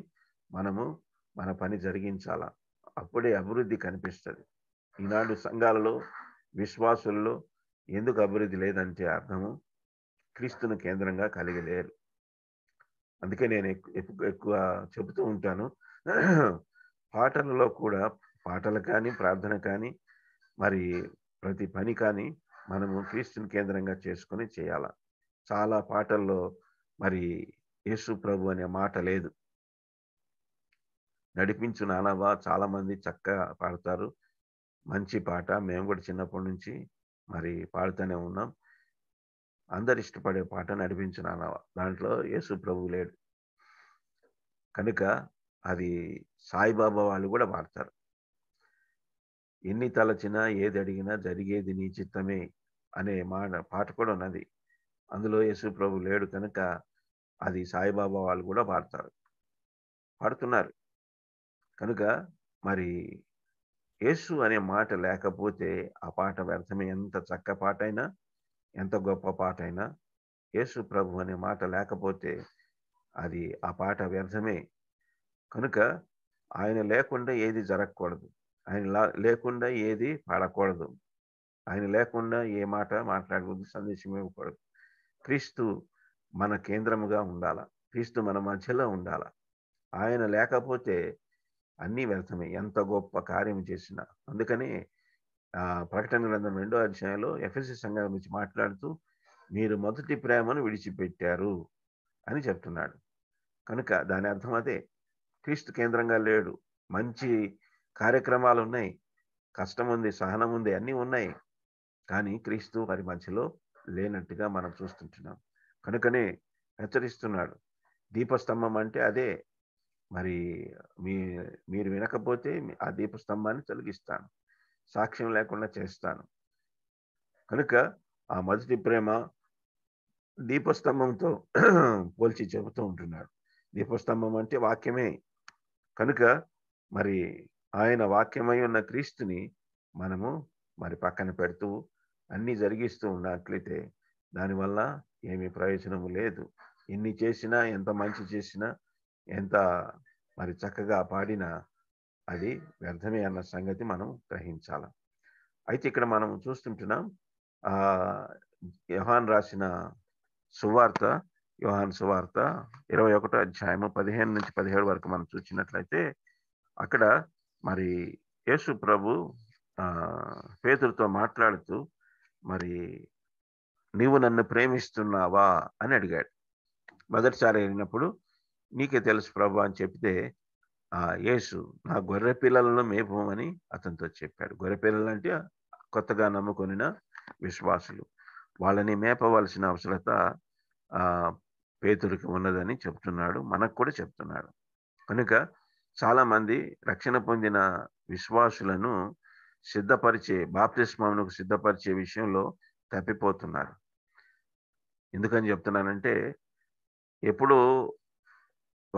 మనము మన పని జరిగించాల అప్పుడే అభివృద్ధి కనిపిస్తుంది ఈనాడు సంఘాలలో విశ్వాసుల్లో ఎందుకు అభివృద్ధి లేదంటే అర్థము క్రీస్తును కేంద్రంగా కలిగి లేరు అందుకే నేను ఎక్కువ చెబుతూ ఉంటాను పాటలలో కూడా పాటలు కానీ ప్రార్థన కానీ మరి ప్రతి పని కానీ మనము క్రీస్తుని కేంద్రంగా చేసుకొని చేయాల చాలా పాటల్లో మరి యేసు ప్రభు అనే మాట లేదు నడిపించు నానవా చాలామంది చక్కగా పాడతారు మంచి పాట మేము కూడా చిన్నప్పటి నుంచి మరి పాడుతూనే ఉన్నాం అందరు ఇష్టపడే పాట నడిపించు నానవా దాంట్లో యేసు ప్రభు లేడు కనుక అది సాయిబాబా వాళ్ళు కూడా వాడతారు ఎన్ని తలచినా ఏది అడిగినా జరిగేది నీ చిత్తమే అనే మాట పాట కూడా ఉన్నది అందులో యశు ప్రభు లేడు కనుక అది సాయిబాబా వాళ్ళు కూడా వాడతారు పాడుతున్నారు కనుక మరి యేసు అనే మాట లేకపోతే ఆ పాట వ్యర్థమే ఎంత చక్క పాట అయినా ఎంత గొప్ప పాట అయినా యేసు ప్రభు అనే మాట లేకపోతే అది ఆ పాట వ్యర్థమే కనుక ఆయన లేకుండా ఏది జరగకూడదు ఆయన లేకుండా ఏది పాడకూడదు ఆయన లేకుండా ఏ మాట మాట్లాడకూడదు సందేశం ఇవ్వకూడదు క్రీస్తు మన కేంద్రముగా ఉండాల క్రీస్తు మన మధ్యలో ఉండాల ఆయన లేకపోతే అన్నీ వ్యర్థమే ఎంత గొప్ప కార్యం చేసినా అందుకని ప్రకటన గ్రంథం రెండో అధ్యాయంలో ఎఫ్ఎస్సి సంఘం గురించి మాట్లాడుతూ మీరు మొదటి ప్రేమను విడిచిపెట్టారు అని చెప్తున్నాడు కనుక దాని అర్థం అదే క్రీస్తు కేంద్రంగా లేడు మంచి కార్యక్రమాలు ఉన్నాయి కష్టం ఉంది సహనం ఉంది అన్నీ ఉన్నాయి కానీ క్రీస్తు వారి మధ్యలో లేనట్టుగా మనం చూస్తుంటున్నాం కనుకనే హెచ్చరిస్తున్నాడు దీపస్తంభం అంటే అదే మరి మీ మీరు వినకపోతే ఆ దీపస్తంభాన్ని తొలగిస్తాను సాక్ష్యం లేకుండా చేస్తాను కనుక ఆ మొదటి ప్రేమ దీపస్తంభంతో పోల్చి చెబుతూ ఉంటున్నాడు దీపస్తంభం అంటే వాక్యమే కనుక మరి ఆయన వాక్యమై ఉన్న క్రీస్తుని మనము మరి పక్కన పెడుతూ అన్నీ జరిగిస్తూ ఉన్నట్లయితే దానివల్ల ఏమీ ప్రయోజనము లేదు ఎన్ని చేసినా ఎంత మంచి చేసినా ఎంత మరి చక్కగా పాడినా అది వ్యర్థమే అన్న సంగతి మనం గ్రహించాల అయితే ఇక్కడ మనం చూస్తుంటున్నాం యహాన్ రాసిన సువార్త యోహాన్ సువార్త ఇరవై ఒకటో అధ్యాయము పదిహేను నుంచి పదిహేడు వరకు మనం చూసినట్లయితే అక్కడ మరి యేసు ప్రభు పేతులతో మాట్లాడుతూ మరి నీవు నన్ను ప్రేమిస్తున్నావా అని అడిగాడు మొదటిసారి వెళ్ళినప్పుడు నీకే తెలుసు ప్రభు అని చెప్తే ఆ యేసు నా గొర్రె పిల్లలను మేపమని అతనితో చెప్పాడు గొర్రె పిల్లలు అంటే కొత్తగా నమ్ముకొనిన విశ్వాసులు వాళ్ళని మేపవలసిన అవసరత పేతుడికి ఉన్నదని చెప్తున్నాడు మనకు కూడా చెప్తున్నాడు కనుక చాలామంది రక్షణ పొందిన విశ్వాసులను సిద్ధపరిచే బాప్తిస్మాములకు సిద్ధపరిచే విషయంలో తప్పిపోతున్నారు ఎందుకని చెప్తున్నానంటే ఎప్పుడు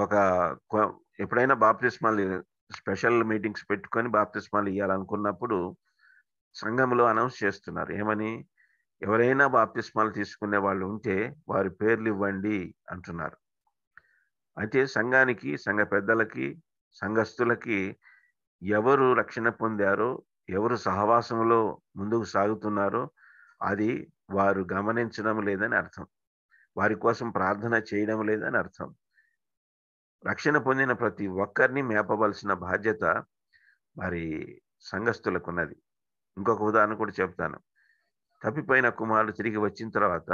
ఒక ఎప్పుడైనా బాప్తిస్మాలు స్పెషల్ మీటింగ్స్ పెట్టుకొని బాప్తిస్మాలు ఇవ్వాలనుకున్నప్పుడు సంఘంలో అనౌన్స్ చేస్తున్నారు ఏమని ఎవరైనా బాప్తిస్మాలు తీసుకునే వాళ్ళు ఉంటే వారి పేర్లు ఇవ్వండి అంటున్నారు అయితే సంఘానికి సంఘ పెద్దలకి సంఘస్థులకి ఎవరు రక్షణ పొందారో ఎవరు సహవాసంలో ముందుకు సాగుతున్నారో అది వారు గమనించడం లేదని అర్థం వారి కోసం ప్రార్థన చేయడం లేదని అర్థం రక్షణ పొందిన ప్రతి ఒక్కరిని మేపవలసిన బాధ్యత మరి ఉన్నది ఇంకొక ఉదాహరణ కూడా చెప్తాను తప్పిపోయిన కుమారుడు తిరిగి వచ్చిన తర్వాత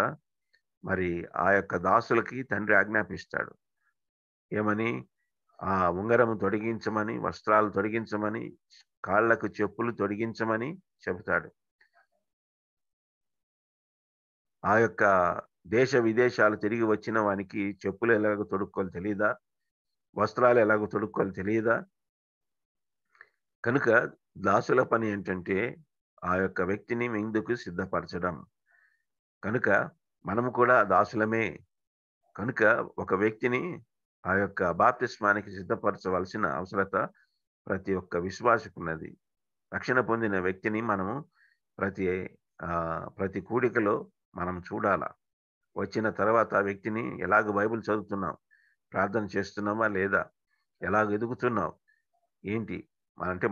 మరి ఆ యొక్క దాసులకి తండ్రి ఆజ్ఞాపిస్తాడు ఏమని ఆ ఉంగరం తొడిగించమని వస్త్రాలు తొడిగించమని కాళ్ళకు చెప్పులు తొడిగించమని చెబుతాడు ఆ యొక్క దేశ విదేశాలు తిరిగి వచ్చిన వానికి చెప్పులు ఎలాగో తొడుక్కోవాలి తెలియదా వస్త్రాలు ఎలాగో తొడుక్కోవాలి తెలియదా కనుక దాసుల పని ఏంటంటే ఆ యొక్క వ్యక్తిని ఎందుకు సిద్ధపరచడం కనుక మనము కూడా దాసులమే కనుక ఒక వ్యక్తిని ఆ యొక్క బాప్తిస్మానికి సిద్ధపరచవలసిన అవసరత ప్రతి ఒక్క విశ్వాసకున్నది రక్షణ పొందిన వ్యక్తిని మనము ప్రతి ప్రతి కూడికలో మనం చూడాల వచ్చిన తర్వాత ఆ వ్యక్తిని ఎలాగ బైబిల్ చదువుతున్నాం ప్రార్థన చేస్తున్నామా లేదా ఎలాగ ఎదుగుతున్నావు ఏంటి అంటే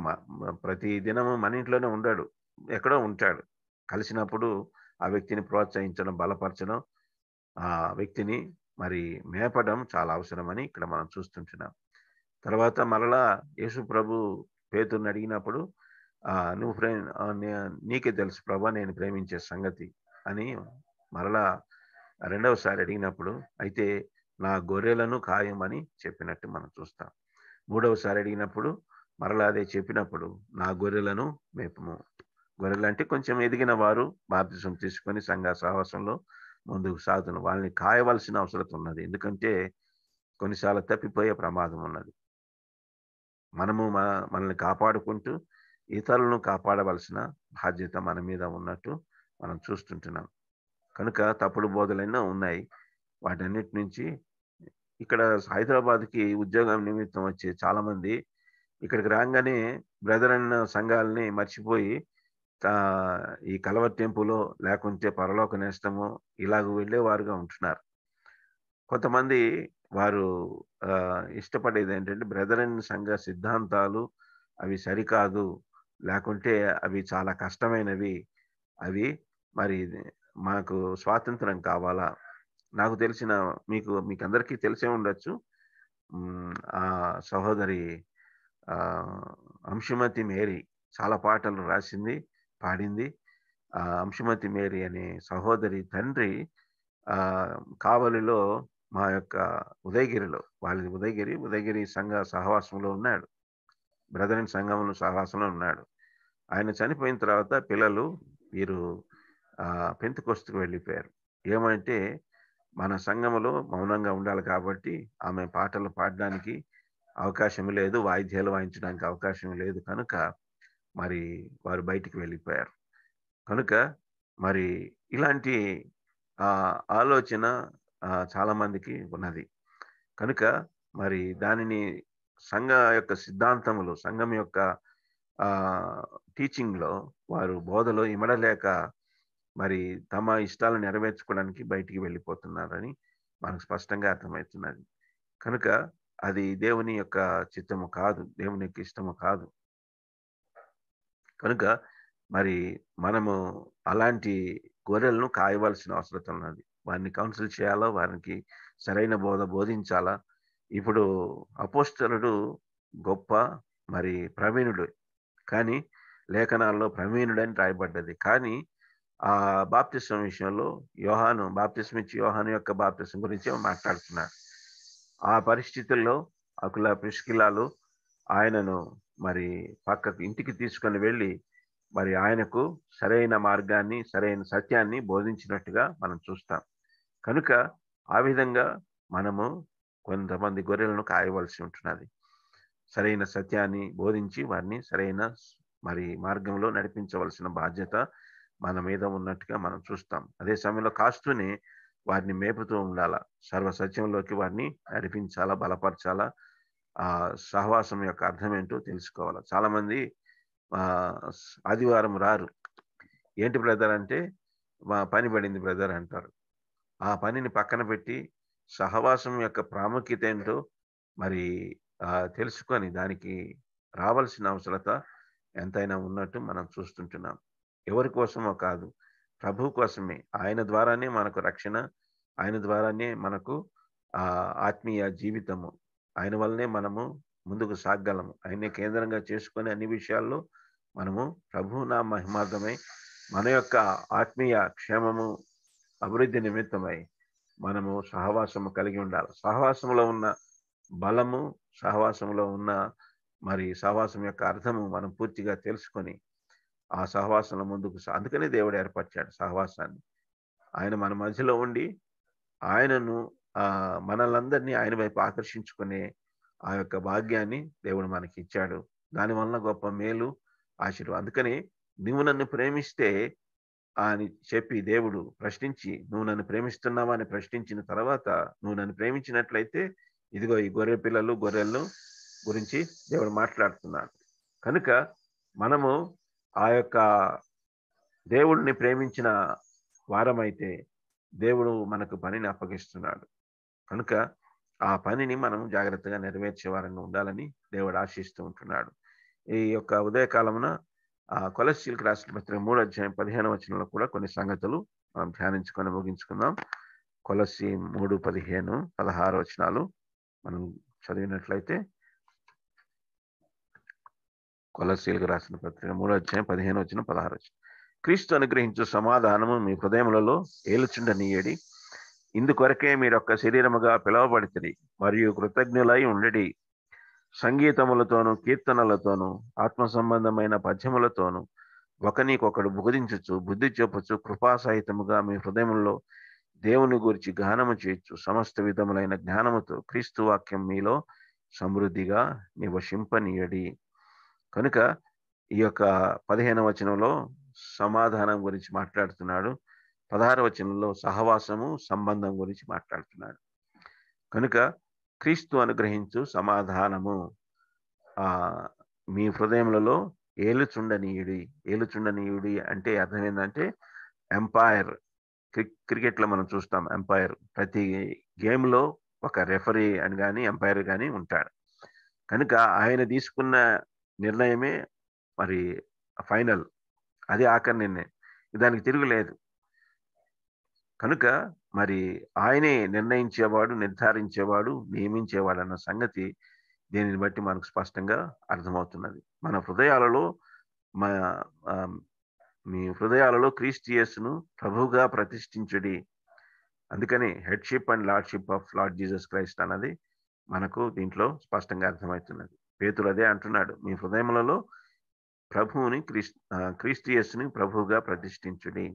ప్రతి దినము మన ఇంట్లోనే ఉండాడు ఎక్కడో ఉంటాడు కలిసినప్పుడు ఆ వ్యక్తిని ప్రోత్సహించడం బలపరచడం ఆ వ్యక్తిని మరి మేపడం చాలా అవసరమని ఇక్కడ మనం చూస్తుంటున్నాం తర్వాత మరలా యేసు ప్రభు పేతుని అడిగినప్పుడు నువ్వు ప్రేమ నీకే తెలుసు ప్రభా నేను ప్రేమించే సంగతి అని మరలా రెండవసారి అడిగినప్పుడు అయితే నా గొర్రెలను ఖాయమని చెప్పినట్టు మనం చూస్తాం మూడవసారి అడిగినప్పుడు మరలా అదే చెప్పినప్పుడు నా గొర్రెలను మేపము గొర్రెలంటే కొంచెం ఎదిగిన వారు బాప్తిజం తీసుకొని సంఘ సహవాసంలో ముందుకు సాగుతున్న వాళ్ళని కాయవలసిన అవసరం ఉన్నది ఎందుకంటే కొన్నిసార్లు తప్పిపోయే ప్రమాదం ఉన్నది మనము మనల్ని కాపాడుకుంటూ ఇతరులను కాపాడవలసిన బాధ్యత మన మీద ఉన్నట్టు మనం చూస్తుంటున్నాం కనుక తప్పుడు బోధలైనా ఉన్నాయి వాటన్నిటి నుంచి ఇక్కడ హైదరాబాద్కి ఉద్యోగం నిమిత్తం వచ్చే చాలామంది ఇక్కడికి రాగానే బ్రదర్ అన్న సంఘాలని మర్చిపోయి ఈ టెంపులో లేకుంటే పరలోక నేస్తము ఇలాగ వెళ్ళే వారుగా ఉంటున్నారు కొంతమంది వారు ఇష్టపడేది ఏంటంటే బ్రదర్ అండ్ సంఘ సిద్ధాంతాలు అవి సరికాదు లేకుంటే అవి చాలా కష్టమైనవి అవి మరి మాకు స్వాతంత్రం కావాలా నాకు తెలిసిన మీకు మీకు అందరికీ తెలిసే ఉండొచ్చు ఆ సహోదరి అంశుమతి మేరీ చాలా పాటలు రాసింది పాడింది ఆ అంశుమతి మేరీ అనే సహోదరి తండ్రి ఆ కావలిలో మా యొక్క ఉదయగిరిలో వాళ్ళది ఉదయగిరి ఉదయగిరి సంఘ సహవాసంలో ఉన్నాడు బ్రదర్ అండ్ సంఘంలో సహవాసంలో ఉన్నాడు ఆయన చనిపోయిన తర్వాత పిల్లలు వీరు పెంతుకొస్తుకు వెళ్ళిపోయారు ఏమంటే మన సంఘంలో మౌనంగా ఉండాలి కాబట్టి ఆమె పాటలు పాడడానికి అవకాశం లేదు వాయిద్యాలు వాయించడానికి అవకాశం లేదు కనుక మరి వారు బయటికి వెళ్ళిపోయారు కనుక మరి ఇలాంటి ఆలోచన చాలామందికి ఉన్నది కనుక మరి దానిని సంఘ యొక్క సిద్ధాంతములు సంఘం యొక్క టీచింగ్లో వారు బోధలో ఇమడలేక మరి తమ ఇష్టాలు నెరవేర్చుకోవడానికి బయటికి వెళ్ళిపోతున్నారని మనకు స్పష్టంగా అర్థమవుతున్నది కనుక అది దేవుని యొక్క చిత్తము కాదు దేవుని యొక్క ఇష్టము కాదు కనుక మరి మనము అలాంటి గొర్రెలను కాయవలసిన అవసరం ఉన్నది వారిని కౌన్సిల్ చేయాలా వారికి సరైన బోధ బోధించాలా ఇప్పుడు అపోస్తలుడు గొప్ప మరి ప్రవీణుడు కానీ లేఖనాల్లో ప్రవీణుడని రాయబడ్డది కానీ ఆ బాప్తిస్వం విషయంలో యోహాను బాప్తిస్వం ఇచ్చి యోహాను యొక్క బాప్తిస్వం గురించి మాట్లాడుతున్నాడు ఆ పరిస్థితుల్లో అకుల పిష్కిలాలు ఆయనను మరి పక్కకు ఇంటికి తీసుకొని వెళ్ళి మరి ఆయనకు సరైన మార్గాన్ని సరైన సత్యాన్ని బోధించినట్టుగా మనం చూస్తాం కనుక ఆ విధంగా మనము కొంతమంది గొర్రెలను కాయవలసి ఉంటున్నది సరైన సత్యాన్ని బోధించి వారిని సరైన మరి మార్గంలో నడిపించవలసిన బాధ్యత మన మీద ఉన్నట్టుగా మనం చూస్తాం అదే సమయంలో కాస్తూనే వారిని మేపుతూ ఉండాలా సర్వసత్యంలోకి వారిని నడిపించాలా బలపరచాలా ఆ సహవాసం యొక్క అర్థం ఏంటో తెలుసుకోవాలి చాలామంది ఆదివారం రారు ఏంటి బ్రదర్ అంటే మా పని పడింది బ్రదర్ అంటారు ఆ పనిని పక్కన పెట్టి సహవాసం యొక్క ప్రాముఖ్యత ఏంటో మరి తెలుసుకొని దానికి రావాల్సిన అవసరత ఎంతైనా ఉన్నట్టు మనం చూస్తుంటున్నాం ఎవరి కోసమో కాదు ప్రభు కోసమే ఆయన ద్వారానే మనకు రక్షణ ఆయన ద్వారానే మనకు ఆత్మీయ జీవితము ఆయన వల్లనే మనము ముందుకు సాగలము ఆయనే కేంద్రంగా చేసుకునే అన్ని విషయాల్లో మనము ప్రభు నా మహిమార్థమై మన యొక్క ఆత్మీయ క్షేమము అభివృద్ధి నిమిత్తమై మనము సహవాసము కలిగి ఉండాలి సహవాసంలో ఉన్న బలము సహవాసంలో ఉన్న మరి సహవాసం యొక్క అర్థము మనం పూర్తిగా తెలుసుకొని ఆ సహవాసంలో ముందుకు అందుకనే దేవుడు ఏర్పరిచాడు సహవాసాన్ని ఆయన మన మధ్యలో ఉండి ఆయనను ఆ మనలందరినీ ఆయన వైపు ఆకర్షించుకునే ఆ యొక్క భాగ్యాన్ని దేవుడు మనకి ఇచ్చాడు దాని వలన గొప్ప మేలు ఆశీర్వాదం అందుకని నువ్వు నన్ను ప్రేమిస్తే అని చెప్పి దేవుడు ప్రశ్నించి నువ్వు నన్ను ప్రేమిస్తున్నావా అని ప్రశ్నించిన తర్వాత నువ్వు నన్ను ప్రేమించినట్లయితే ఇదిగో ఈ గొర్రె పిల్లలు గొర్రెలను గురించి దేవుడు మాట్లాడుతున్నాడు కనుక మనము ఆ యొక్క దేవుడిని ప్రేమించిన వారమైతే దేవుడు మనకు పనిని అప్పగిస్తున్నాడు కనుక ఆ పనిని మనం జాగ్రత్తగా నెరవేర్చే వారంగా ఉండాలని దేవుడు ఆశిస్తూ ఉంటున్నాడు ఈ యొక్క ఉదయకాలమున ఆ కొలస్ట్రీల్కి రాసిన పత్రిక మూడు అధ్యాయం పదిహేను వచనంలో కూడా కొన్ని సంగతులు మనం ధ్యానించుకొని ముగించుకుందాం కొలసి మూడు పదిహేను పదహారు వచనాలు మనం చదివినట్లయితే కొలసీలకు రాసిన పత్రిక మూడు అధ్యాయం పదిహేను వచ్చిన పదహారు వచ్చిన క్రీస్తు అనుగ్రహించు సమాధానము మీ హృదయములలో ఏలుచుండనీయడి ఇందుకొరకే మీరొక్క శరీరముగా పిలవబడితే మరియు కృతజ్ఞులై ఉండడి సంగీతములతోనూ కీర్తనలతోనూ ఆత్మ సంబంధమైన పద్యములతోనూ ఒకనికొకడు బోధించచ్చు బుద్ధి చెప్పచ్చు కృపాసహితముగా మీ హృదయంలో దేవుని గురించి గానము చేయొచ్చు సమస్త విధములైన జ్ఞానముతో క్రీస్తు వాక్యం మీలో సమృద్ధిగా నివసింపనీయడి కనుక ఈ యొక్క పదిహేను వచనంలో సమాధానం గురించి మాట్లాడుతున్నాడు పదహార వచనంలో సహవాసము సంబంధం గురించి మాట్లాడుతున్నాడు కనుక క్రీస్తు అనుగ్రహించు సమాధానము మీ హృదయములలో ఏలుచుండనీయుడి ఏలుచుండనీయుడి అంటే అర్థం ఏంటంటే ఎంపైర్ క్రికెట్లో మనం చూస్తాం ఎంపైర్ ప్రతి గేమ్లో ఒక రెఫరీ అని కానీ ఎంపైర్ కానీ ఉంటాడు కనుక ఆయన తీసుకున్న నిర్ణయమే మరి ఫైనల్ అది ఆఖరి నిర్ణయం దానికి తిరుగులేదు కనుక మరి ఆయనే నిర్ణయించేవాడు నిర్ధారించేవాడు నియమించేవాడు అన్న సంగతి దీనిని బట్టి మనకు స్పష్టంగా అర్థమవుతున్నది మన హృదయాలలో మీ హృదయాలలో క్రీస్టియస్ను ప్రభువుగా ప్రతిష్ఠించుడి అందుకని headship and lordship of Lord Jesus Christ అన్నది మనకు దీంట్లో స్పష్టంగా అర్థమవుతున్నది పేతులు అదే అంటున్నాడు మీ హృదయములలో ప్రభువుని క్రీస్ క్రీస్టియస్ని ప్రభువుగా ప్రతిష్ఠించుడి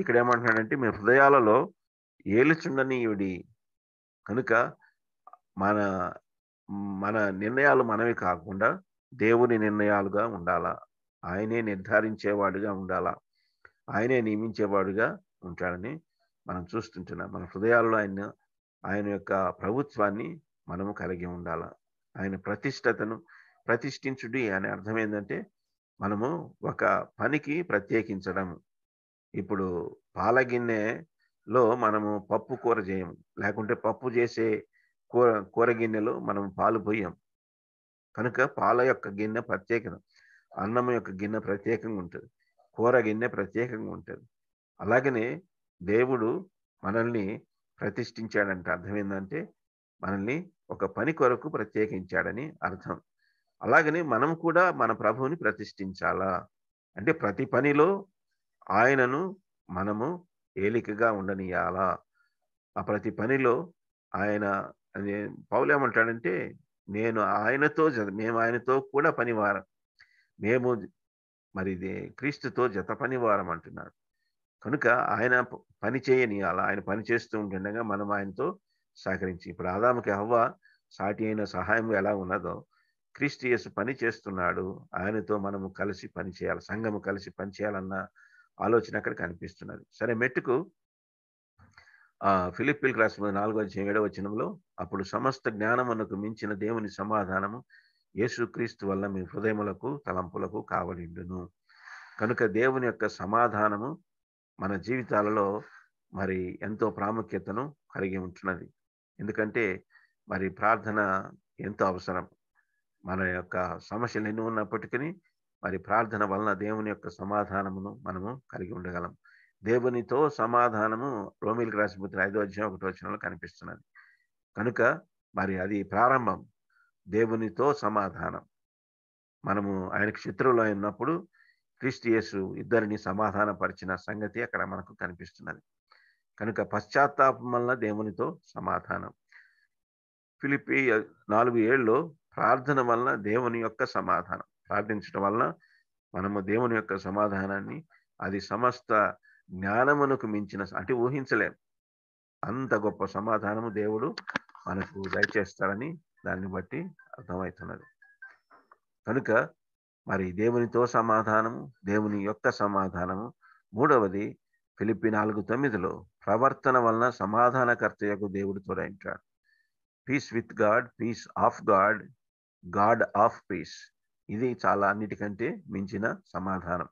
ఇక్కడ ఏమంటున్నాడంటే మీ హృదయాలలో ఏలుచుండని ఇవిడి కనుక మన మన నిర్ణయాలు మనమే కాకుండా దేవుని నిర్ణయాలుగా ఉండాలా ఆయనే నిర్ధారించేవాడుగా ఉండాలా ఆయనే నియమించేవాడుగా ఉంటాడని మనం చూస్తుంటున్నాం మన హృదయాల్లో ఆయన ఆయన యొక్క ప్రభుత్వాన్ని మనము కలిగి ఉండాల ఆయన ప్రతిష్టతను ప్రతిష్ఠించుడి అనే అర్థం ఏంటంటే మనము ఒక పనికి ప్రత్యేకించడము ఇప్పుడు పాల గిన్నెలో మనము పప్పు కూర చేయము లేకుంటే పప్పు చేసే కూర కూర గిన్నెలో మనం పాలు పోయాం కనుక పాల యొక్క గిన్నె ప్రత్యేకత అన్నం యొక్క గిన్నె ప్రత్యేకంగా ఉంటుంది కూర గిన్నె ప్రత్యేకంగా ఉంటుంది అలాగనే దేవుడు మనల్ని ప్రతిష్ఠించాడంటే అర్థం ఏంటంటే మనల్ని ఒక పని కొరకు ప్రత్యేకించాడని అర్థం అలాగనే మనం కూడా మన ప్రభువుని ప్రతిష్ఠించాలా అంటే ప్రతి పనిలో ఆయనను మనము ఏలికగా ఉండనియాలా ఆ ప్రతి పనిలో ఆయన పౌలేమంటాడంటే నేను ఆయనతో మేము ఆయనతో కూడా పనివారం మేము మరి క్రీస్తుతో జత పనివారం అంటున్నాడు కనుక ఆయన పని చేయనియాలా ఆయన పని చేస్తూ ఉంటుండగా మనం ఆయనతో సహకరించి ఇప్పుడు ఆదాముకి హవ్వ సాటి అయిన సహాయం ఎలా ఉన్నదో క్రీస్తు పని చేస్తున్నాడు ఆయనతో మనము కలిసి పనిచేయాలి సంఘము కలిసి పనిచేయాలన్నా ఆలోచన అక్కడ కనిపిస్తున్నది సరే మెట్టుకు ఫిలిపిల్ రాసిన నాలుగో ఏడవ వచనంలో అప్పుడు సమస్త జ్ఞానమునకు మించిన దేవుని సమాధానము యేసుక్రీస్తు వల్ల మీ హృదయములకు తలంపులకు కావలిండును కనుక దేవుని యొక్క సమాధానము మన జీవితాలలో మరి ఎంతో ప్రాముఖ్యతను కలిగి ఉంటున్నది ఎందుకంటే మరి ప్రార్థన ఎంతో అవసరం మన యొక్క సమస్యలు ఎన్ని ఉన్నప్పటికీ మరి ప్రార్థన వలన దేవుని యొక్క సమాధానమును మనము కలిగి ఉండగలం దేవునితో సమాధానము రోమిల్కి రాసిపోతున్న ఐదో అధ్యాయం ఒకటి వచ్చినలో కనిపిస్తున్నది కనుక మరి అది ప్రారంభం దేవునితో సమాధానం మనము ఆయనకు శత్రువులో ఉన్నప్పుడు క్రిస్టియసు ఇద్దరిని ఇద్దరిని సమాధానపరిచిన సంగతి అక్కడ మనకు కనిపిస్తున్నది కనుక పశ్చాత్తాపం వలన దేవునితో సమాధానం ఫిలిపి నాలుగు ఏళ్ళలో ప్రార్థన వలన దేవుని యొక్క సమాధానం ప్రార్థించడం వలన మనము దేవుని యొక్క సమాధానాన్ని అది సమస్త జ్ఞానమునకు మించిన అంటే ఊహించలేం అంత గొప్ప సమాధానము దేవుడు మనకు దయచేస్తాడని దాన్ని బట్టి అర్థమవుతున్నది కనుక మరి దేవునితో సమాధానము దేవుని యొక్క సమాధానము మూడవది ఫిలిపి నాలుగు తొమ్మిదిలో ప్రవర్తన వలన సమాధానకర్త యొక్క దేవుడు తోడైంటాడు peace with God peace of God God of peace ఇది చాలా అన్నిటికంటే మించిన సమాధానం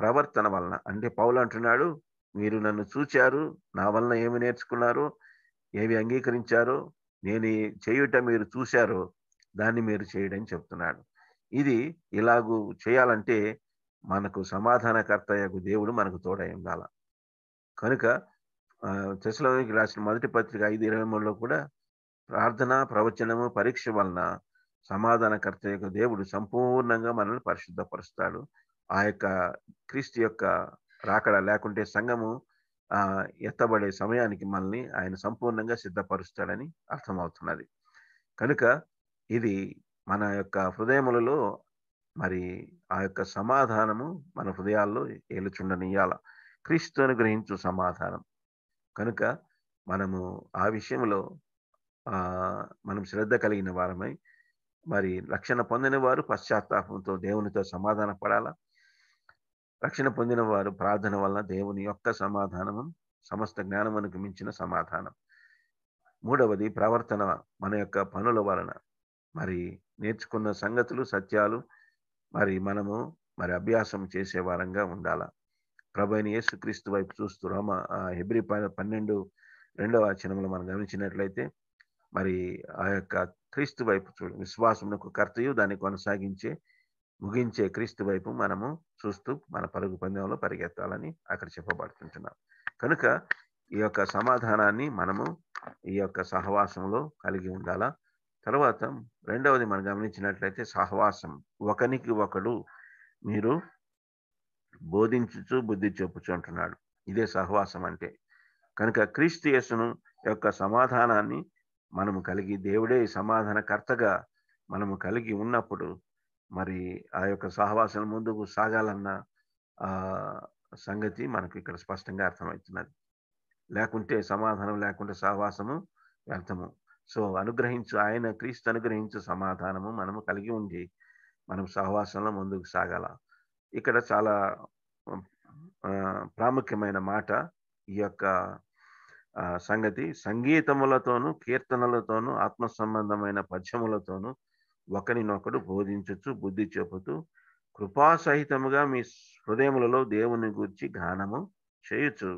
ప్రవర్తన వలన అంటే పౌలు అంటున్నాడు మీరు నన్ను చూచారు నా వలన ఏమి నేర్చుకున్నారు ఏమి అంగీకరించారు నేను చేయుట మీరు చూశారో దాన్ని మీరు చేయడని చెప్తున్నాడు ఇది ఇలాగూ చేయాలంటే మనకు సమాధానకర్త యొక్క దేవుడు మనకు తోడై ఉండాల కనుక తెశలోనికి రాసిన మొదటి పత్రిక ఐదు ఇరవై మూడులో కూడా ప్రార్థన ప్రవచనము పరీక్ష వలన సమాధానకర్త యొక్క దేవుడు సంపూర్ణంగా మనల్ని పరిశుద్ధపరుస్తాడు ఆ యొక్క క్రీస్తు యొక్క రాకడ లేకుంటే సంఘము ఎత్తబడే సమయానికి మనల్ని ఆయన సంపూర్ణంగా సిద్ధపరుస్తాడని అర్థమవుతున్నది కనుక ఇది మన యొక్క హృదయములలో మరి ఆ యొక్క సమాధానము మన హృదయాల్లో ఏలుచుండనియాల క్రీస్తు గ్రహించు సమాధానం కనుక మనము ఆ విషయంలో మనం శ్రద్ధ కలిగిన వారమై మరి రక్షణ పొందిన వారు పశ్చాత్తాపంతో దేవునితో సమాధాన పడాలా రక్షణ పొందిన వారు ప్రార్థన వలన దేవుని యొక్క సమాధానము సమస్త జ్ఞానమునకు మించిన సమాధానం మూడవది ప్రవర్తన మన యొక్క పనుల వలన మరి నేర్చుకున్న సంగతులు సత్యాలు మరి మనము మరి అభ్యాసం చేసే వారంగా ఉండాలా ప్రభైన యేసుక్రీస్తు వైపు చూస్తూ రోమ హెబ్రి పన్నెండు రెండవ వచనంలో మనం గమనించినట్లయితే మరి ఆ యొక్క క్రీస్తు వైపు చూడ విశ్వాసమునకు కర్తయు దాన్ని కొనసాగించే ముగించే క్రీస్తు వైపు మనము చూస్తూ మన పరుగు పందెంలో పరిగెత్తాలని అక్కడ చెప్పబడుతుంటున్నాం కనుక ఈ యొక్క సమాధానాన్ని మనము ఈ యొక్క సహవాసంలో కలిగి ఉండాలా తర్వాత రెండవది మనం గమనించినట్లయితే సహవాసం ఒకనికి ఒకడు మీరు బోధించుచు బుద్ధి చెప్పుచు అంటున్నాడు ఇదే సహవాసం అంటే కనుక క్రీస్తు యేసును యొక్క సమాధానాన్ని మనము కలిగి దేవుడే సమాధానకర్తగా మనము కలిగి ఉన్నప్పుడు మరి ఆ యొక్క సహవాసం ముందుకు సాగాలన్న సంగతి మనకు ఇక్కడ స్పష్టంగా అర్థమవుతున్నది లేకుంటే సమాధానం లేకుంటే సహవాసము వ్యర్థము సో అనుగ్రహించు ఆయన క్రీస్తు అనుగ్రహించు సమాధానము మనము కలిగి ఉండి మనం సహవాసంలో ముందుకు సాగాల ఇక్కడ చాలా ప్రాముఖ్యమైన మాట ఈ యొక్క సంగతి సంగీతములతోనూ కీర్తనలతోనూ ఆత్మ సంబంధమైన పద్యములతోనూ ఒకరినొకడు బోధించచ్చు బుద్ధి చెబుతూ కృపాసహితముగా మీ హృదయములలో దేవుని గురించి గానము చేయొచ్చు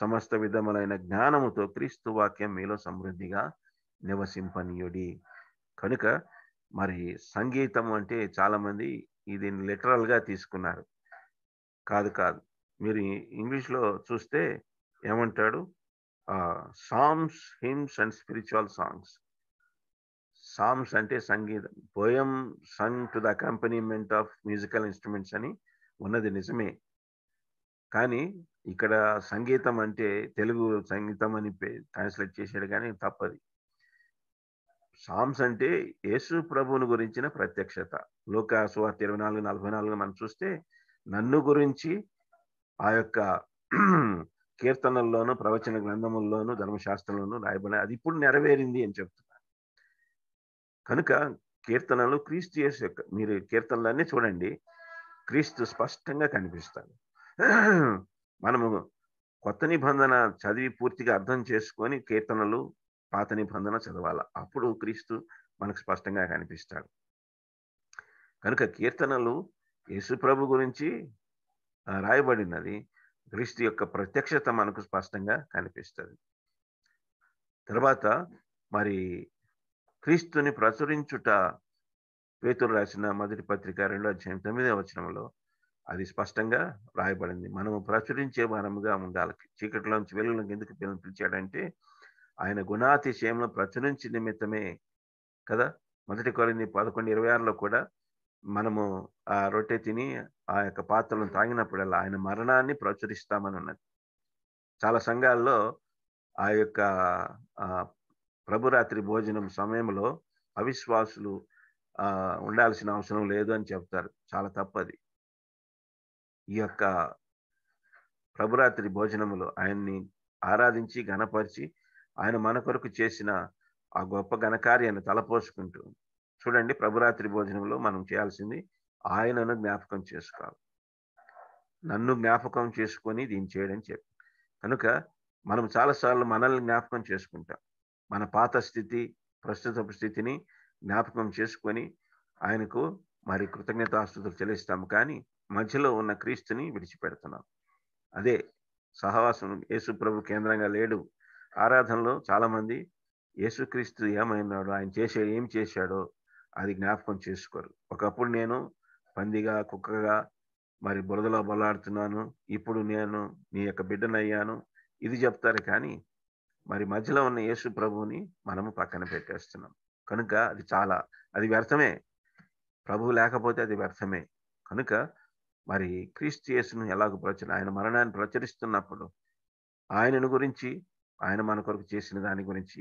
సమస్త విధములైన జ్ఞానముతో క్రీస్తు వాక్యం మీలో సమృద్ధిగా నివసింపనీయుడి కనుక మరి సంగీతం అంటే చాలామంది ఇది లిటరల్గా తీసుకున్నారు కాదు కాదు మీరు ఇంగ్లీష్లో చూస్తే ఏమంటాడు psalms hymns and spiritual songs psalms అంటే సంగీతం poem sung to the accompaniment of musical instruments అని ఉన్నది నిజమే కానీ ఇక్కడ సంగీతం అంటే తెలుగు సంగీతం అని ట్రాన్స్లేట్ చేశాడు కానీ తప్పది సామ్స్ అంటే యేసు ప్రభువుని గురించిన ప్రత్యక్షత లోక సువార్త ఇరవై నాలుగు నలభై నాలుగు మనం చూస్తే నన్ను గురించి ఆ యొక్క కీర్తనల్లోనూ ప్రవచన గ్రంథముల్లోను ధర్మశాస్త్రంలోనూ రాయబడి అది ఇప్పుడు నెరవేరింది అని చెప్తున్నారు కనుక కీర్తనలు క్రీస్తు యొక్క మీరు కీర్తనలన్నీ చూడండి క్రీస్తు స్పష్టంగా కనిపిస్తాడు మనము కొత్త నిబంధన చదివి పూర్తిగా అర్థం చేసుకొని కీర్తనలు పాత నిబంధన చదవాలి అప్పుడు క్రీస్తు మనకు స్పష్టంగా కనిపిస్తాడు కనుక కీర్తనలు యేసు ప్రభు గురించి రాయబడినది క్రీస్తు యొక్క ప్రత్యక్షత మనకు స్పష్టంగా కనిపిస్తుంది తర్వాత మరి క్రీస్తుని ప్రచురించుట పేతులు రాసిన మొదటి పత్రిక రెండో అధ్యాయం తొమ్మిదవ వచనంలో అది స్పష్టంగా రాయబడింది మనము ప్రచురించే వారముగా ఉండాలి నుంచి వెలుగులను ఎందుకు పిలిచాడంటే ఆయన గుణాతిశయంలో ప్రచురించి నిమిత్తమే కదా మొదటి కొరింది పదకొండు ఇరవై ఆరులో కూడా మనము ఆ రొట్టె తిని ఆ యొక్క పాత్రలను తాగినప్పుడల్లా ఆయన మరణాన్ని ప్రచురిస్తామని ఉన్నది చాలా సంఘాల్లో ఆ యొక్క ప్రభురాత్రి భోజనం సమయంలో అవిశ్వాసులు ఉండాల్సిన అవసరం లేదు అని చెప్తారు చాలా తప్పది ఈ యొక్క ప్రభురాత్రి భోజనములో ఆయన్ని ఆరాధించి గణపరిచి ఆయన మన కొరకు చేసిన ఆ గొప్ప ఘనకార్యాన్ని తలపోసుకుంటూ చూడండి ప్రభురాత్రి భోజనంలో మనం చేయాల్సింది ఆయనను జ్ఞాపకం చేసుకోవాలి నన్ను జ్ఞాపకం చేసుకొని దీన్ని చేయడం చెప్పి కనుక మనం చాలాసార్లు మనల్ని జ్ఞాపకం చేసుకుంటాం మన పాత స్థితి ప్రస్తుత స్థితిని జ్ఞాపకం చేసుకొని ఆయనకు మరి కృతజ్ఞతాస్తుతులు చెల్లిస్తాము కానీ మధ్యలో ఉన్న క్రీస్తుని విడిచిపెడుతున్నాం అదే సహవాసం యేసు ప్రభు కేంద్రంగా లేడు ఆరాధనలో చాలామంది యేసుక్రీస్తు ఏమైనాడు ఆయన చేసే ఏం చేశాడో అది జ్ఞాపకం చేసుకోరు ఒకప్పుడు నేను పందిగా కుక్కగా మరి బురదలో బలాడుతున్నాను ఇప్పుడు నేను నీ యొక్క బిడ్డనయ్యాను ఇది చెప్తారు కానీ మరి మధ్యలో ఉన్న యేసు ప్రభువుని మనము పక్కన పెట్టేస్తున్నాం కనుక అది చాలా అది వ్యర్థమే ప్రభువు లేకపోతే అది వ్యర్థమే కనుక మరి క్రీస్తు యేసును ఎలాగ ప్రచురి ఆయన మరణాన్ని ప్రచురిస్తున్నప్పుడు ఆయనను గురించి ఆయన మన కొరకు చేసిన దాని గురించి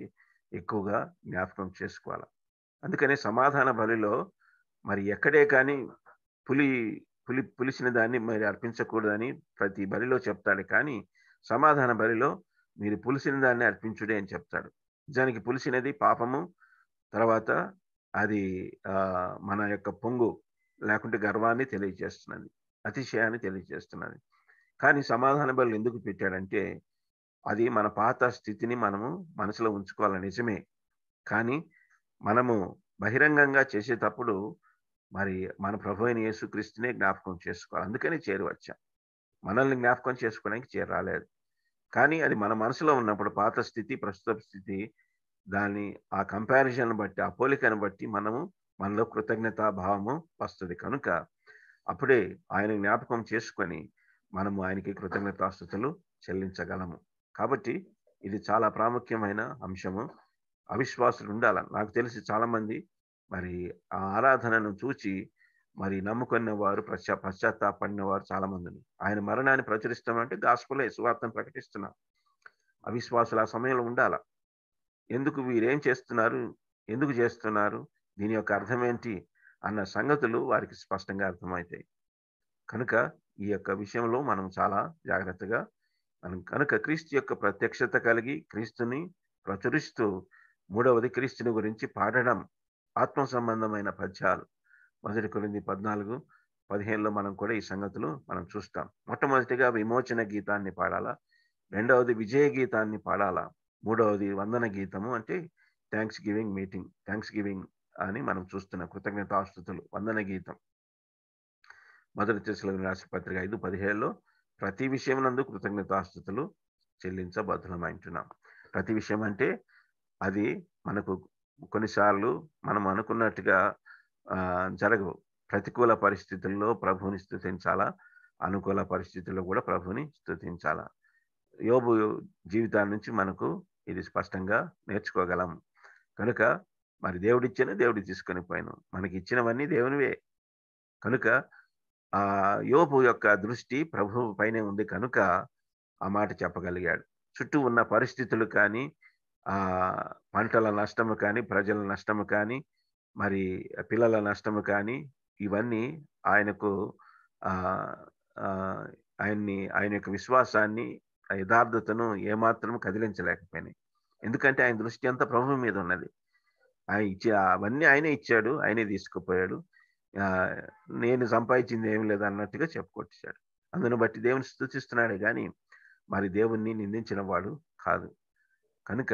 ఎక్కువగా జ్ఞాపకం చేసుకోవాలి అందుకనే సమాధాన బలిలో మరి ఎక్కడే కానీ పులి పులి పులిసిన దాన్ని మరి అర్పించకూడదని ప్రతి బలిలో చెప్తాడు కానీ సమాధాన బలిలో మీరు పులిసిన దాన్ని అర్పించుడే అని చెప్తాడు నిజానికి పులిసినది పాపము తర్వాత అది మన యొక్క పొంగు లేకుంటే గర్వాన్ని తెలియజేస్తున్నది అతిశయాన్ని తెలియజేస్తున్నది కానీ సమాధాన బలు ఎందుకు పెట్టాడంటే అది మన పాత స్థితిని మనము మనసులో ఉంచుకోవాలి నిజమే కానీ మనము బహిరంగంగా చేసేటప్పుడు మరి మన ప్రభు అయిన యేసుక్రీస్తునే జ్ఞాపకం చేసుకోవాలి అందుకని చేరువచ్చాం మనల్ని జ్ఞాపకం చేసుకోవడానికి చేరు రాలేదు కానీ అది మన మనసులో ఉన్నప్పుడు పాత స్థితి ప్రస్తుత స్థితి దాని ఆ కంపారిజన్ బట్టి ఆ పోలికను బట్టి మనము మనలో కృతజ్ఞత భావము వస్తుంది కనుక అప్పుడే ఆయన జ్ఞాపకం చేసుకొని మనము ఆయనకి కృతజ్ఞతాస్థుతులు చెల్లించగలము కాబట్టి ఇది చాలా ప్రాముఖ్యమైన అంశము అవిశ్వాసులు ఉండాలి నాకు తెలిసి చాలామంది మరి ఆ ఆరాధనను చూచి మరి నమ్ముకున్న వారు పశ్చా పశ్చాత్తాపడిన వారు చాలామందిని ఆయన మరణాన్ని ప్రచురిస్తామంటే గాస్పులే సువార్తను ప్రకటిస్తున్నారు అవిశ్వాసులు ఆ సమయంలో ఉండాల ఎందుకు వీరేం చేస్తున్నారు ఎందుకు చేస్తున్నారు దీని యొక్క అర్థం ఏంటి అన్న సంగతులు వారికి స్పష్టంగా అర్థమవుతాయి కనుక ఈ యొక్క విషయంలో మనం చాలా జాగ్రత్తగా మనం కనుక క్రీస్తు యొక్క ప్రత్యక్షత కలిగి క్రీస్తుని ప్రచురిస్తూ మూడవది క్రీస్తుని గురించి పాడడం ఆత్మ సంబంధమైన పద్యాలు మొదటి కొరింది పద్నాలుగు పదిహేనులో మనం కూడా ఈ సంగతులు మనం చూస్తాం మొట్టమొదటిగా విమోచన గీతాన్ని పాడాలా రెండవది విజయ గీతాన్ని పాడాలా మూడవది వందన గీతము అంటే thanksgiving meeting thanksgiving అని మనం చూస్తున్నాం కృతజ్ఞతాస్తుతులు వందన గీతం మొదటి తెలుసులకు రాసిన పత్రిక ఐదు పదిహేడులో ప్రతి విషయం నందు కృతజ్ఞతాస్తుతులు చెల్లించబద్ధులమంటున్నాం ప్రతి విషయం అంటే అది మనకు కొన్నిసార్లు మనం అనుకున్నట్టుగా జరగవు ప్రతికూల పరిస్థితుల్లో ప్రభువుని స్థుతించాలా అనుకూల పరిస్థితుల్లో కూడా ప్రభువుని స్థుతించాలా యోబు జీవితాన్ని నుంచి మనకు ఇది స్పష్టంగా నేర్చుకోగలం కనుక మరి దేవుడిచ్చిన దేవుడు తీసుకొని పోయాను మనకి ఇచ్చినవన్నీ దేవునివే కనుక ఆ యోపు యొక్క దృష్టి ప్రభువు పైనే ఉంది కనుక ఆ మాట చెప్పగలిగాడు చుట్టూ ఉన్న పరిస్థితులు కానీ పంటల నష్టము కానీ ప్రజల నష్టము కానీ మరి పిల్లల నష్టము కానీ ఇవన్నీ ఆయనకు ఆయన్ని ఆయన యొక్క విశ్వాసాన్ని యథార్థతను ఏమాత్రం కదిలించలేకపోయినాయి ఎందుకంటే ఆయన దృష్టి అంతా ప్రభు మీద ఉన్నది ఆయన ఇచ్చే అవన్నీ ఆయనే ఇచ్చాడు ఆయనే తీసుకుపోయాడు నేను సంపాదించింది ఏం లేదు అన్నట్టుగా చెప్పుకొచ్చాడు అందును బట్టి దేవుని స్థుతిస్తున్నాడు కానీ మరి దేవుణ్ణి నిందించిన వాడు కాదు కనుక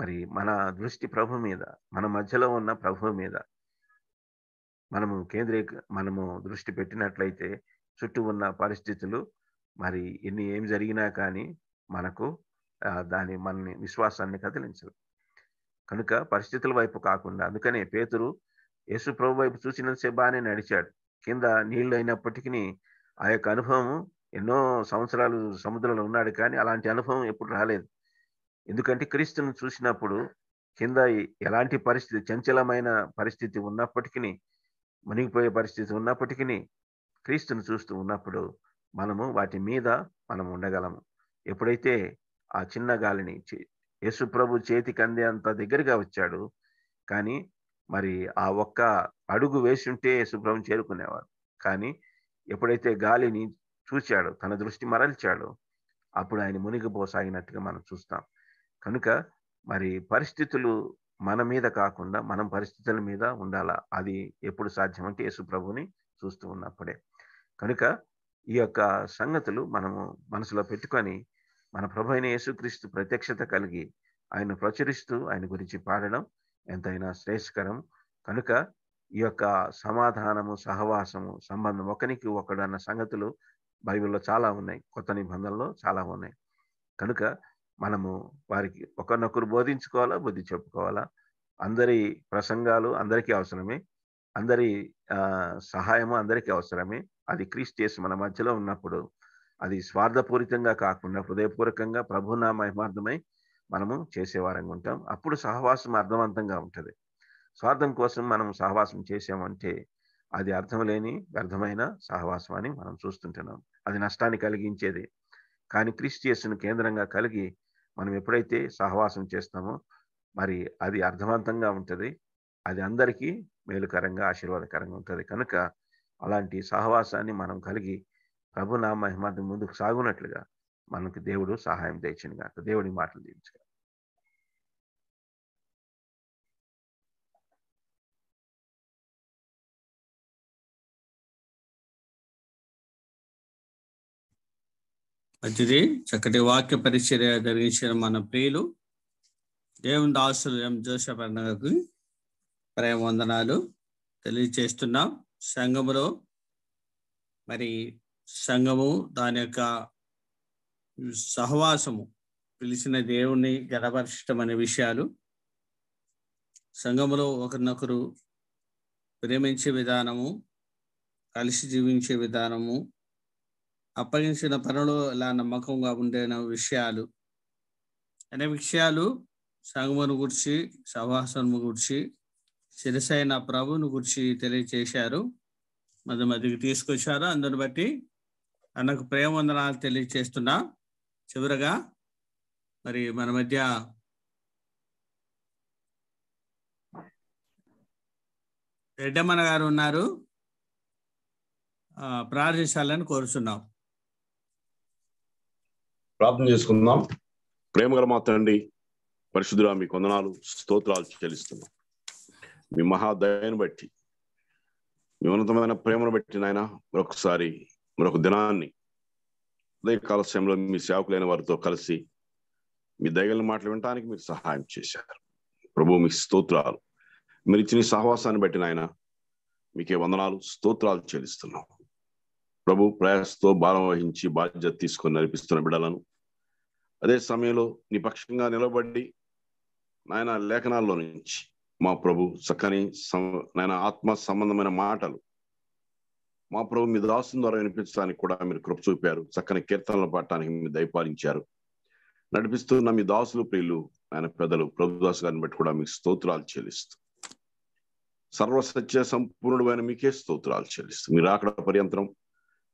మరి మన దృష్టి ప్రభు మీద మన మధ్యలో ఉన్న ప్రభు మీద మనము కేంద్రీక మనము దృష్టి పెట్టినట్లయితే చుట్టూ ఉన్న పరిస్థితులు మరి ఎన్ని ఏం జరిగినా కానీ మనకు దాని మనని విశ్వాసాన్ని కదిలించదు కనుక పరిస్థితుల వైపు కాకుండా అందుకనే పేతురు యేసు ప్రభు వైపు చూసిన సేబానే నడిచాడు కింద నీళ్లు అయినప్పటికీ ఆ యొక్క అనుభవం ఎన్నో సంవత్సరాలు సముద్రంలో ఉన్నాడు కానీ అలాంటి అనుభవం ఎప్పుడు రాలేదు ఎందుకంటే క్రీస్తును చూసినప్పుడు కింద ఎలాంటి పరిస్థితి చంచలమైన పరిస్థితి ఉన్నప్పటికీ మునిగిపోయే పరిస్థితి ఉన్నప్పటికీ క్రీస్తును చూస్తూ ఉన్నప్పుడు మనము వాటి మీద మనం ఉండగలము ఎప్పుడైతే ఆ చిన్న గాలిని యేసు ప్రభు చేతి కంది అంత దగ్గరగా వచ్చాడు కానీ మరి ఆ ఒక్క అడుగు వేసి ఉంటే యేసుప్రభు చేరుకునేవాడు కానీ ఎప్పుడైతే గాలిని చూచాడు తన దృష్టి మరల్చాడు అప్పుడు ఆయన మునిగిపోసాగినట్టుగా మనం చూస్తాం కనుక మరి పరిస్థితులు మన మీద కాకుండా మనం పరిస్థితుల మీద ఉండాలా అది ఎప్పుడు సాధ్యమంటే యేసు ప్రభుని చూస్తూ ఉన్నప్పుడే కనుక ఈ యొక్క సంగతులు మనము మనసులో పెట్టుకొని మన ప్రభు అయిన యేసుక్రీస్తు ప్రత్యక్షత కలిగి ఆయన ప్రచురిస్తూ ఆయన గురించి పాడడం ఎంతైనా శ్రేయస్కరం కనుక ఈ యొక్క సమాధానము సహవాసము సంబంధం ఒకరికి ఒకడు అన్న సంగతులు బైబిల్లో చాలా ఉన్నాయి కొత్త నిబంధనలో చాలా ఉన్నాయి కనుక మనము వారికి ఒకరినొకరు బోధించుకోవాలా బుద్ధి చెప్పుకోవాలా అందరి ప్రసంగాలు అందరికీ అవసరమే అందరి సహాయము అందరికీ అవసరమే అది క్రీస్ చేసి మన మధ్యలో ఉన్నప్పుడు అది స్వార్థపూరితంగా కాకుండా హృదయపూర్వకంగా ప్రభునా మహిమార్థమై మనము చేసేవారంగా ఉంటాం అప్పుడు సహవాసం అర్థవంతంగా ఉంటుంది స్వార్థం కోసం మనం సహవాసం చేసామంటే అది అర్థం లేని వ్యర్థమైన సహవాసం అని మనం చూస్తుంటున్నాం అది నష్టాన్ని కలిగించేది కానీ క్రిస్టియస్ను కేంద్రంగా కలిగి మనం ఎప్పుడైతే సహవాసం చేస్తామో మరి అది అర్థవంతంగా ఉంటుంది అది అందరికీ మేలుకరంగా ఆశీర్వాదకరంగా ఉంటుంది కనుక అలాంటి సహవాసాన్ని మనం కలిగి ప్రభునామ మహిమార్థం ముందుకు సాగునట్లుగా మనకు దేవుడు సహాయం తెచ్చిన కాక దేవుడి మాటలు దీవించగా మంచిది చక్కటి వాక్య పరిచర్య జరిగించిన మన ప్రియులు దేవుని దాసులు ఎం జోష పండుగకి ప్రేమ వందనాలు తెలియచేస్తున్నాం సంఘములో మరి సంఘము దాని యొక్క సహవాసము పిలిచిన దేవుణ్ణి గడపరచడం అనే విషయాలు సంఘములో ఒకరినొకరు ప్రేమించే విధానము కలిసి జీవించే విధానము అప్పగించిన పనులు ఎలా నమ్మకంగా ఉండే విషయాలు అనే విషయాలు సంగమును గురించి సవాసము గురించి సిరసైన ప్రభును గురించి తెలియచేశారు మధ్య మధ్యకి తీసుకొచ్చారు అందుని బట్టి అన్నకు ప్రేమ వందనాలు తెలియచేస్తున్నా చివరగా మరి మన మధ్య రెడ్డమ్మన్న గారు ఉన్నారు ప్రార్థించాలని కోరుచున్నాం ప్రార్థన చేసుకుందాం ప్రేమగల మా తండ్రి పరిశుద్ధురా మీ కొందనాలు స్తోత్రాలు చెల్లిస్తున్నాం మీ మహాదయను బట్టి మీ ఉన్నతమైన ప్రేమను బట్టి నాయన మరొకసారి మరొక దినాన్ని ఉదయకాల సమయంలో మీ సేవకులైన వారితో కలిసి మీ దయగల మాటలు వినటానికి మీరు సహాయం చేశారు ప్రభు మీ స్తోత్రాలు మీరు ఇచ్చిన సహవాసాన్ని బట్టి నాయన మీకే వందనాలు స్తోత్రాలు చెల్లిస్తున్నాం ప్రభు ప్రయాసతో భారం వహించి బాధ్యత తీసుకొని నడిపిస్తున్న బిడలను అదే సమయంలో నిపక్షంగా నిలబడి నాయన లేఖనాల్లో నుంచి మా ప్రభు చక్కని నాయన ఆత్మ సంబంధమైన మాటలు మా ప్రభు మీ దాసుని ద్వారా వినిపించడానికి కూడా మీరు కృప చూపారు చక్కని కీర్తనలు పట్టడానికి మీరు దయపాలించారు నడిపిస్తున్న మీ దాసులు ప్రియులు ఆయన పెద్దలు దాసు గారిని బట్టి కూడా మీకు స్తోత్రాలు చెల్లిస్తూ సర్వసత్య సంపూర్ణుడు మీకే స్తోత్రాలు చెల్లిస్తూ మీరు అక్కడ పర్యంతరం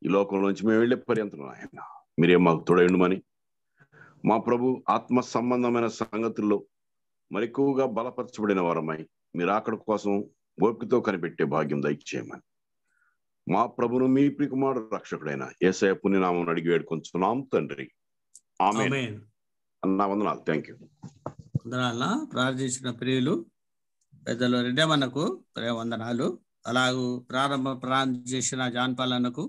ఈ లోకంలోంచి మేము వెళ్ళే పర్యంతం ఆయన మీరేం మాకు తోడయండుమని మా ప్రభు ఆత్మ సంబంధమైన సంగతుల్లో మరెక్కువగా బలపరచబడిన వారమై మీరు అక్కడ కోసం ఓపికతో కనిపెట్టే భాగ్యం దయచేయమని మా ప్రభును మీ ప్రికుమారు రక్షకుడైన ఏసయ పుణ్యనామం అడిగి వేడుకొంచున్నాం తండ్రి ఆమె అన్న వందనాలు థ్యాంక్ యూ వందనాలన్నా ప్రార్థించిన ప్రియులు పెద్దలు రెండే మనకు వందనాలు అలాగూ ప్రారంభ ప్రారంభం చేసిన జాన్పాలనకు